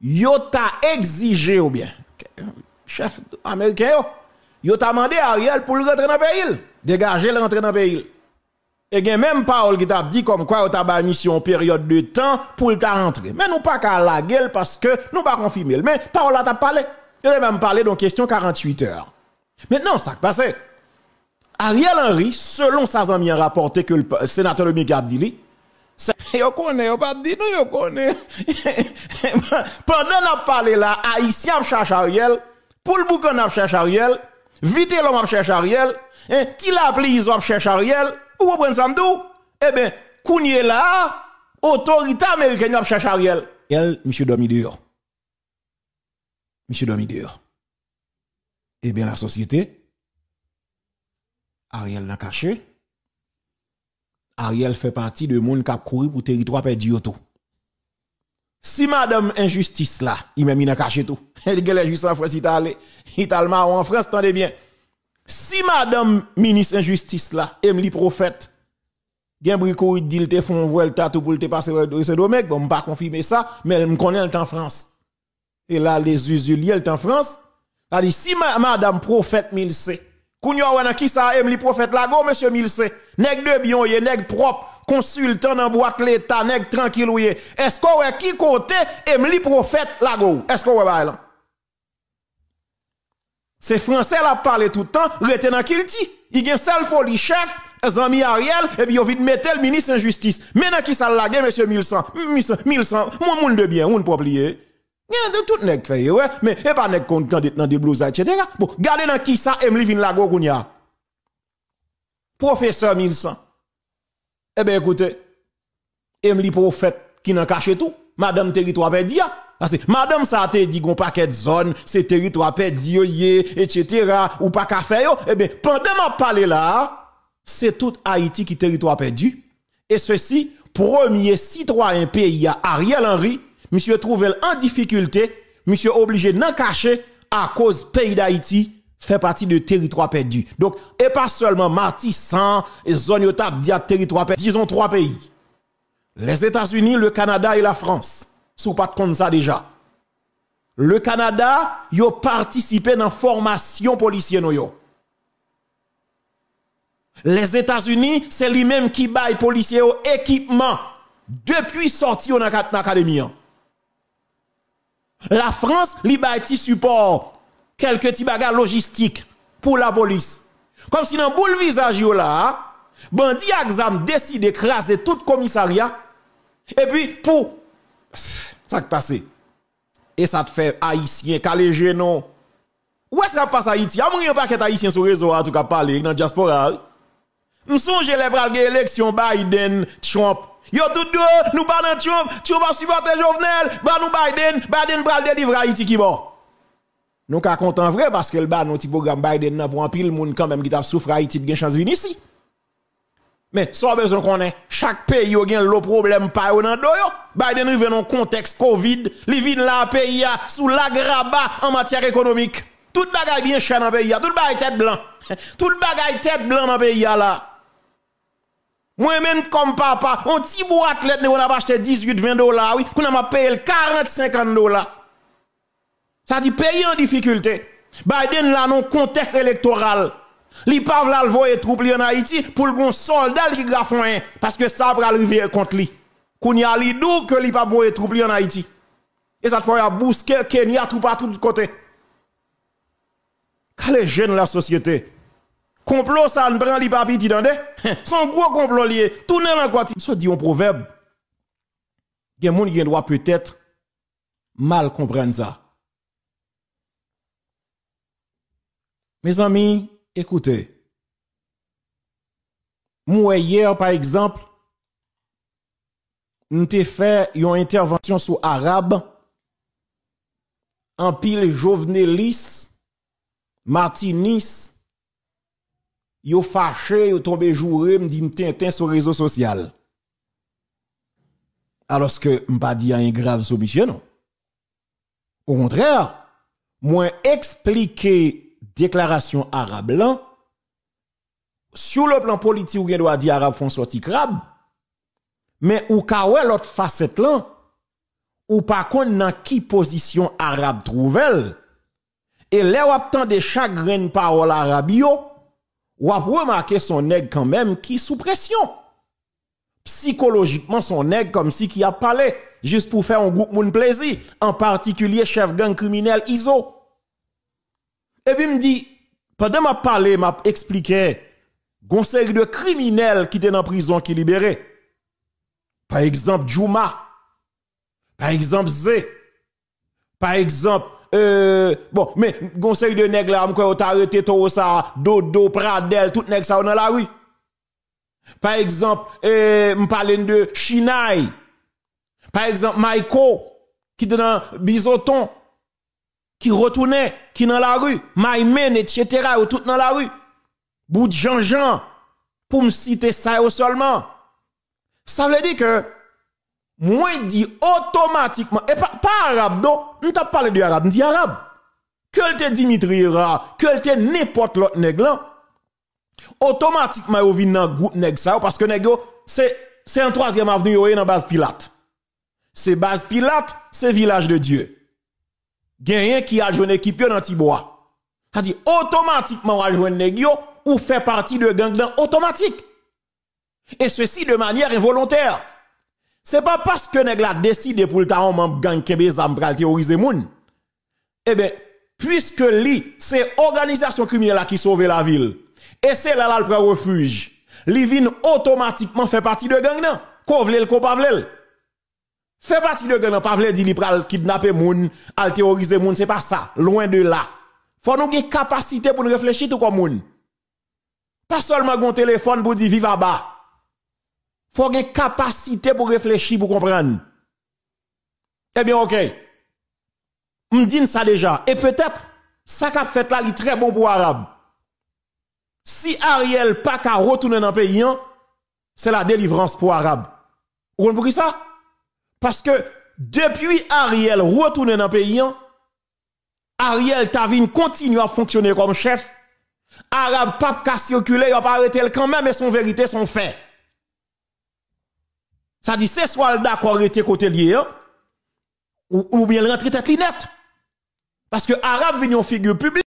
yo t'a exigé ou bien chef américain yo, t'a demandé Ariel pour le rentrer dans le pays, dégager le rentrer dans le pays. Et bien même Paul qui t'a dit comme quoi banni sur une période de temps pour le rentrer. Mais nous pas qu'à la gueule parce que nous pas confirmer. Mais a t'a parlé. Il a même parlé dans question 48 heures. Maintenant, ça qui passe. Ariel Henry, selon sa bien rapporté que le sénateur Dominique dit. <laughs> yo connaît, yo pas dit nous, yo connaît. <laughs> Pendant n'a parlé là, Haïtien cherche Ariel, pour le boucan cherche Ariel, vite l'homme cherche Ariel, hein? qui l'a appelé, ils cherche Ariel. Vous comprenez ça, Eh bien, est là, autorité américaine a cherché Ariel. Elle, monsieur dormi dehors. Monsieur dormi Eh bien, la société, Ariel n'a caché. Ariel fait partie de monde qui a couru pour territoire perdu tout. Si madame injustice là, il m'a mis dans caché tout. <laughs> Elle est la en France, il est allé. Il en France, tendez bien. Si madame ministre injustice là, Emily Prophète, gen bricou il dit te font voile tatou pour te passer c'est dommage bon pas confirmer ça mais elle me connaît elle en France. Et là les usuliers elle en France. Elle dit si madame prophète Milsé, Kounyo wana ki sa Emily Prophète là go monsieur Milse, nèg de bien yé nèg propre consultant dans boîte l'état nèg tranquille Est-ce qu'on est qui côté Emily Prophète là go? Est-ce qu'on est là? C'est français la parler tout le temps, rete dans kilti. Il gen sel folie chef, zami Ariel, et puis il vient mettre le ministre en justice. Maintenant qui ça la monsieur 1100, 1100, 1100, mon monde de bien, on ne peut oublier. de tout nèg fait, ouais, mais pas nèg content d'être dans des blouses, etc. Bon, gardez dans qui ça aime livin la kounia. Professeur 1100. Eh bien écoutez, Emily profète prophète qui n'a caché tout, madame territoire perdia. Ah, ah, madame ça te dit qu'on paquet de zone, c'est territoire perdu, etc. ou pas qu'à faire, eh bien, pendant ma parler là, c'est tout Haïti qui territoire perdu. Et ceci, premier citoyen pays à Ariel Henry, monsieur trouvé en difficulté, monsieur obligé d'en cacher à cause pays d'Haïti fait partie de territoire perdu. Donc, et pas seulement Martissan et zone dit territoire perdu, disons trois pays. Les États-Unis, le Canada et la France ou pas de compte ça déjà. Le Canada, yo participé dans formation policière Les États-Unis, c'est lui-même qui baille policiers au équipement depuis sorti dans l'académie. La France, li baille support, quelques petits bagages logistiques pour la police. Comme si dans boule visage yo là, bandit exam décide d'écraser tout commissariat et puis pour ça qui passe. Et ça te fait haïtien, calégé non. Où est-ce que passe Haïti? y a un paquet haïtien sur le réseau en tout cas parler dans la diaspora. Je songe les bras l'élection Biden, Trump. Yo tout deux, nous parlons Trump, Trump va supporter Jovenel, bah nous Biden, Biden bral délivrer Haïti qui va !» Nous sommes contents vrai parce que le bas, nos programme Biden pour un pile monde quand même qui a souffert Haïti de chance venir ici. Mais soit besoin qu'on ait, chaque pays a le problème pas au nan Biden arrive dans contexte Covid, li vin la pays sous l'agraba en matière économique. Tout bagay bien cher dans le pays, tout bagay tête blanc. <laughs> Tout bagay tête blanc dans le pays là. Moi-même comme papa, on petit boîte lettre on a acheté 18 20 dollars, oui, qu'on a payé 40 50 dollars. Ça dit pays en difficulté. Biden là dans contexte électoral. Li pa vla l'voye en Haïti pour le bon soldat qui grafon parce que ça va arriver contre lui. Kounya li dou que li pa voye trouble en Haïti. Et ça fois a bousqué Kenya tout partout de côté. Quand les jeunes la société complot ça ne prend li pas piti dande. Hein, son gros complot lié tourner en quoi. Ça dit un proverbe. Gen moun gen droit peut-être mal comprendre ça. Mes amis, Écoutez, moi hier par exemple, j'ai fait une intervention sur arabe en pile Jovenelis, Martinis, yo fâché, yo tombé ils me dit tintin sur réseau social. Alors que pas dit rien grave sur monsieur non. Au contraire, moi expliquer déclaration arabe là, sur le plan politique, ou bien doit dire arabe font sorti crabe, mais ou kawe l'autre facette là, ou par contre dans qui position arabe trouvel, et là ou de chaque grain parole arabe yo, ou remarquer son nèg quand même qui sous pression. Psychologiquement son nèg comme si qui a parlé juste pour faire un groupe moun plaisir, en particulier chef gang criminel Iso. Et puis me dit, pendant m'a parlé, m'a expliqué, une série de criminels qui étaient en prison qui libérés. Par exemple, Juma. Par exemple, Zé. Par exemple, euh, bon, mais conseil de nègres là, t'a arrêté tout ça, Dodo, Pradel, tout nègres ça dans la rue. Par exemple, euh, m'parle de Chinaï. Par exemple, Maiko, qui était dans Bisoton qui retournaient, qui dans la rue, Maïmen, etc., ou tout dans la rue. Bout de Jean-Jean, pour me citer ça seulement. Ça veut dire que, moi, dit automatiquement, et pas, arabe, non, on t'a parlé de arabe, on dit arabe. Que te Dimitri Ra, que te n'importe l'autre nègre automatiquement, vous venez dans le groupe nègre parce que nègre, c'est, c'est un troisième avenue, vous dans base Pilate. C'est base Pilate, c'est village de Dieu. Gagnant qui a joué une équipe dans Tibois. C'est-à-dire, automatiquement, on jouer une ou fait partie de gang automatique. Et ceci de manière involontaire. C'est pas parce que nègla la pour le ta membre gang kebe zam pral théoriser moun. Eh bien, puisque li, c'est organisation criminelle qui sauve la ville. Et c'est là là le refuge. Li vin automatiquement fait partie de gang nan. pas le. Fait partie de gang, pas vle li pral kidnapper moun, al terroriser moun, c'est pas ça, loin de là. Faut nous une capacité pour nous réfléchir tout comme moun. Pas seulement gon téléphone pour dire vive à bas. Faut une capacité pour réfléchir pour comprendre. Eh bien OK. M'dine ça déjà et peut-être ça qu'a fait là, il très bon pour arabe. Si Ariel pas qu'à retourner dans le pays, hein, c'est la délivrance pour arabe. Vous comprenez ça parce que depuis Ariel retourné dans le pays, Ariel Tavine continue à fonctionner comme chef. Arabe pas a circuler, il pas arrêté quand même, et son vérité, son fait. Ça dit, c'est soit d'accord arrêté côté lié, hein, ou, ou bien rentrer tête linette. Parce que Arabe vient en figure publique.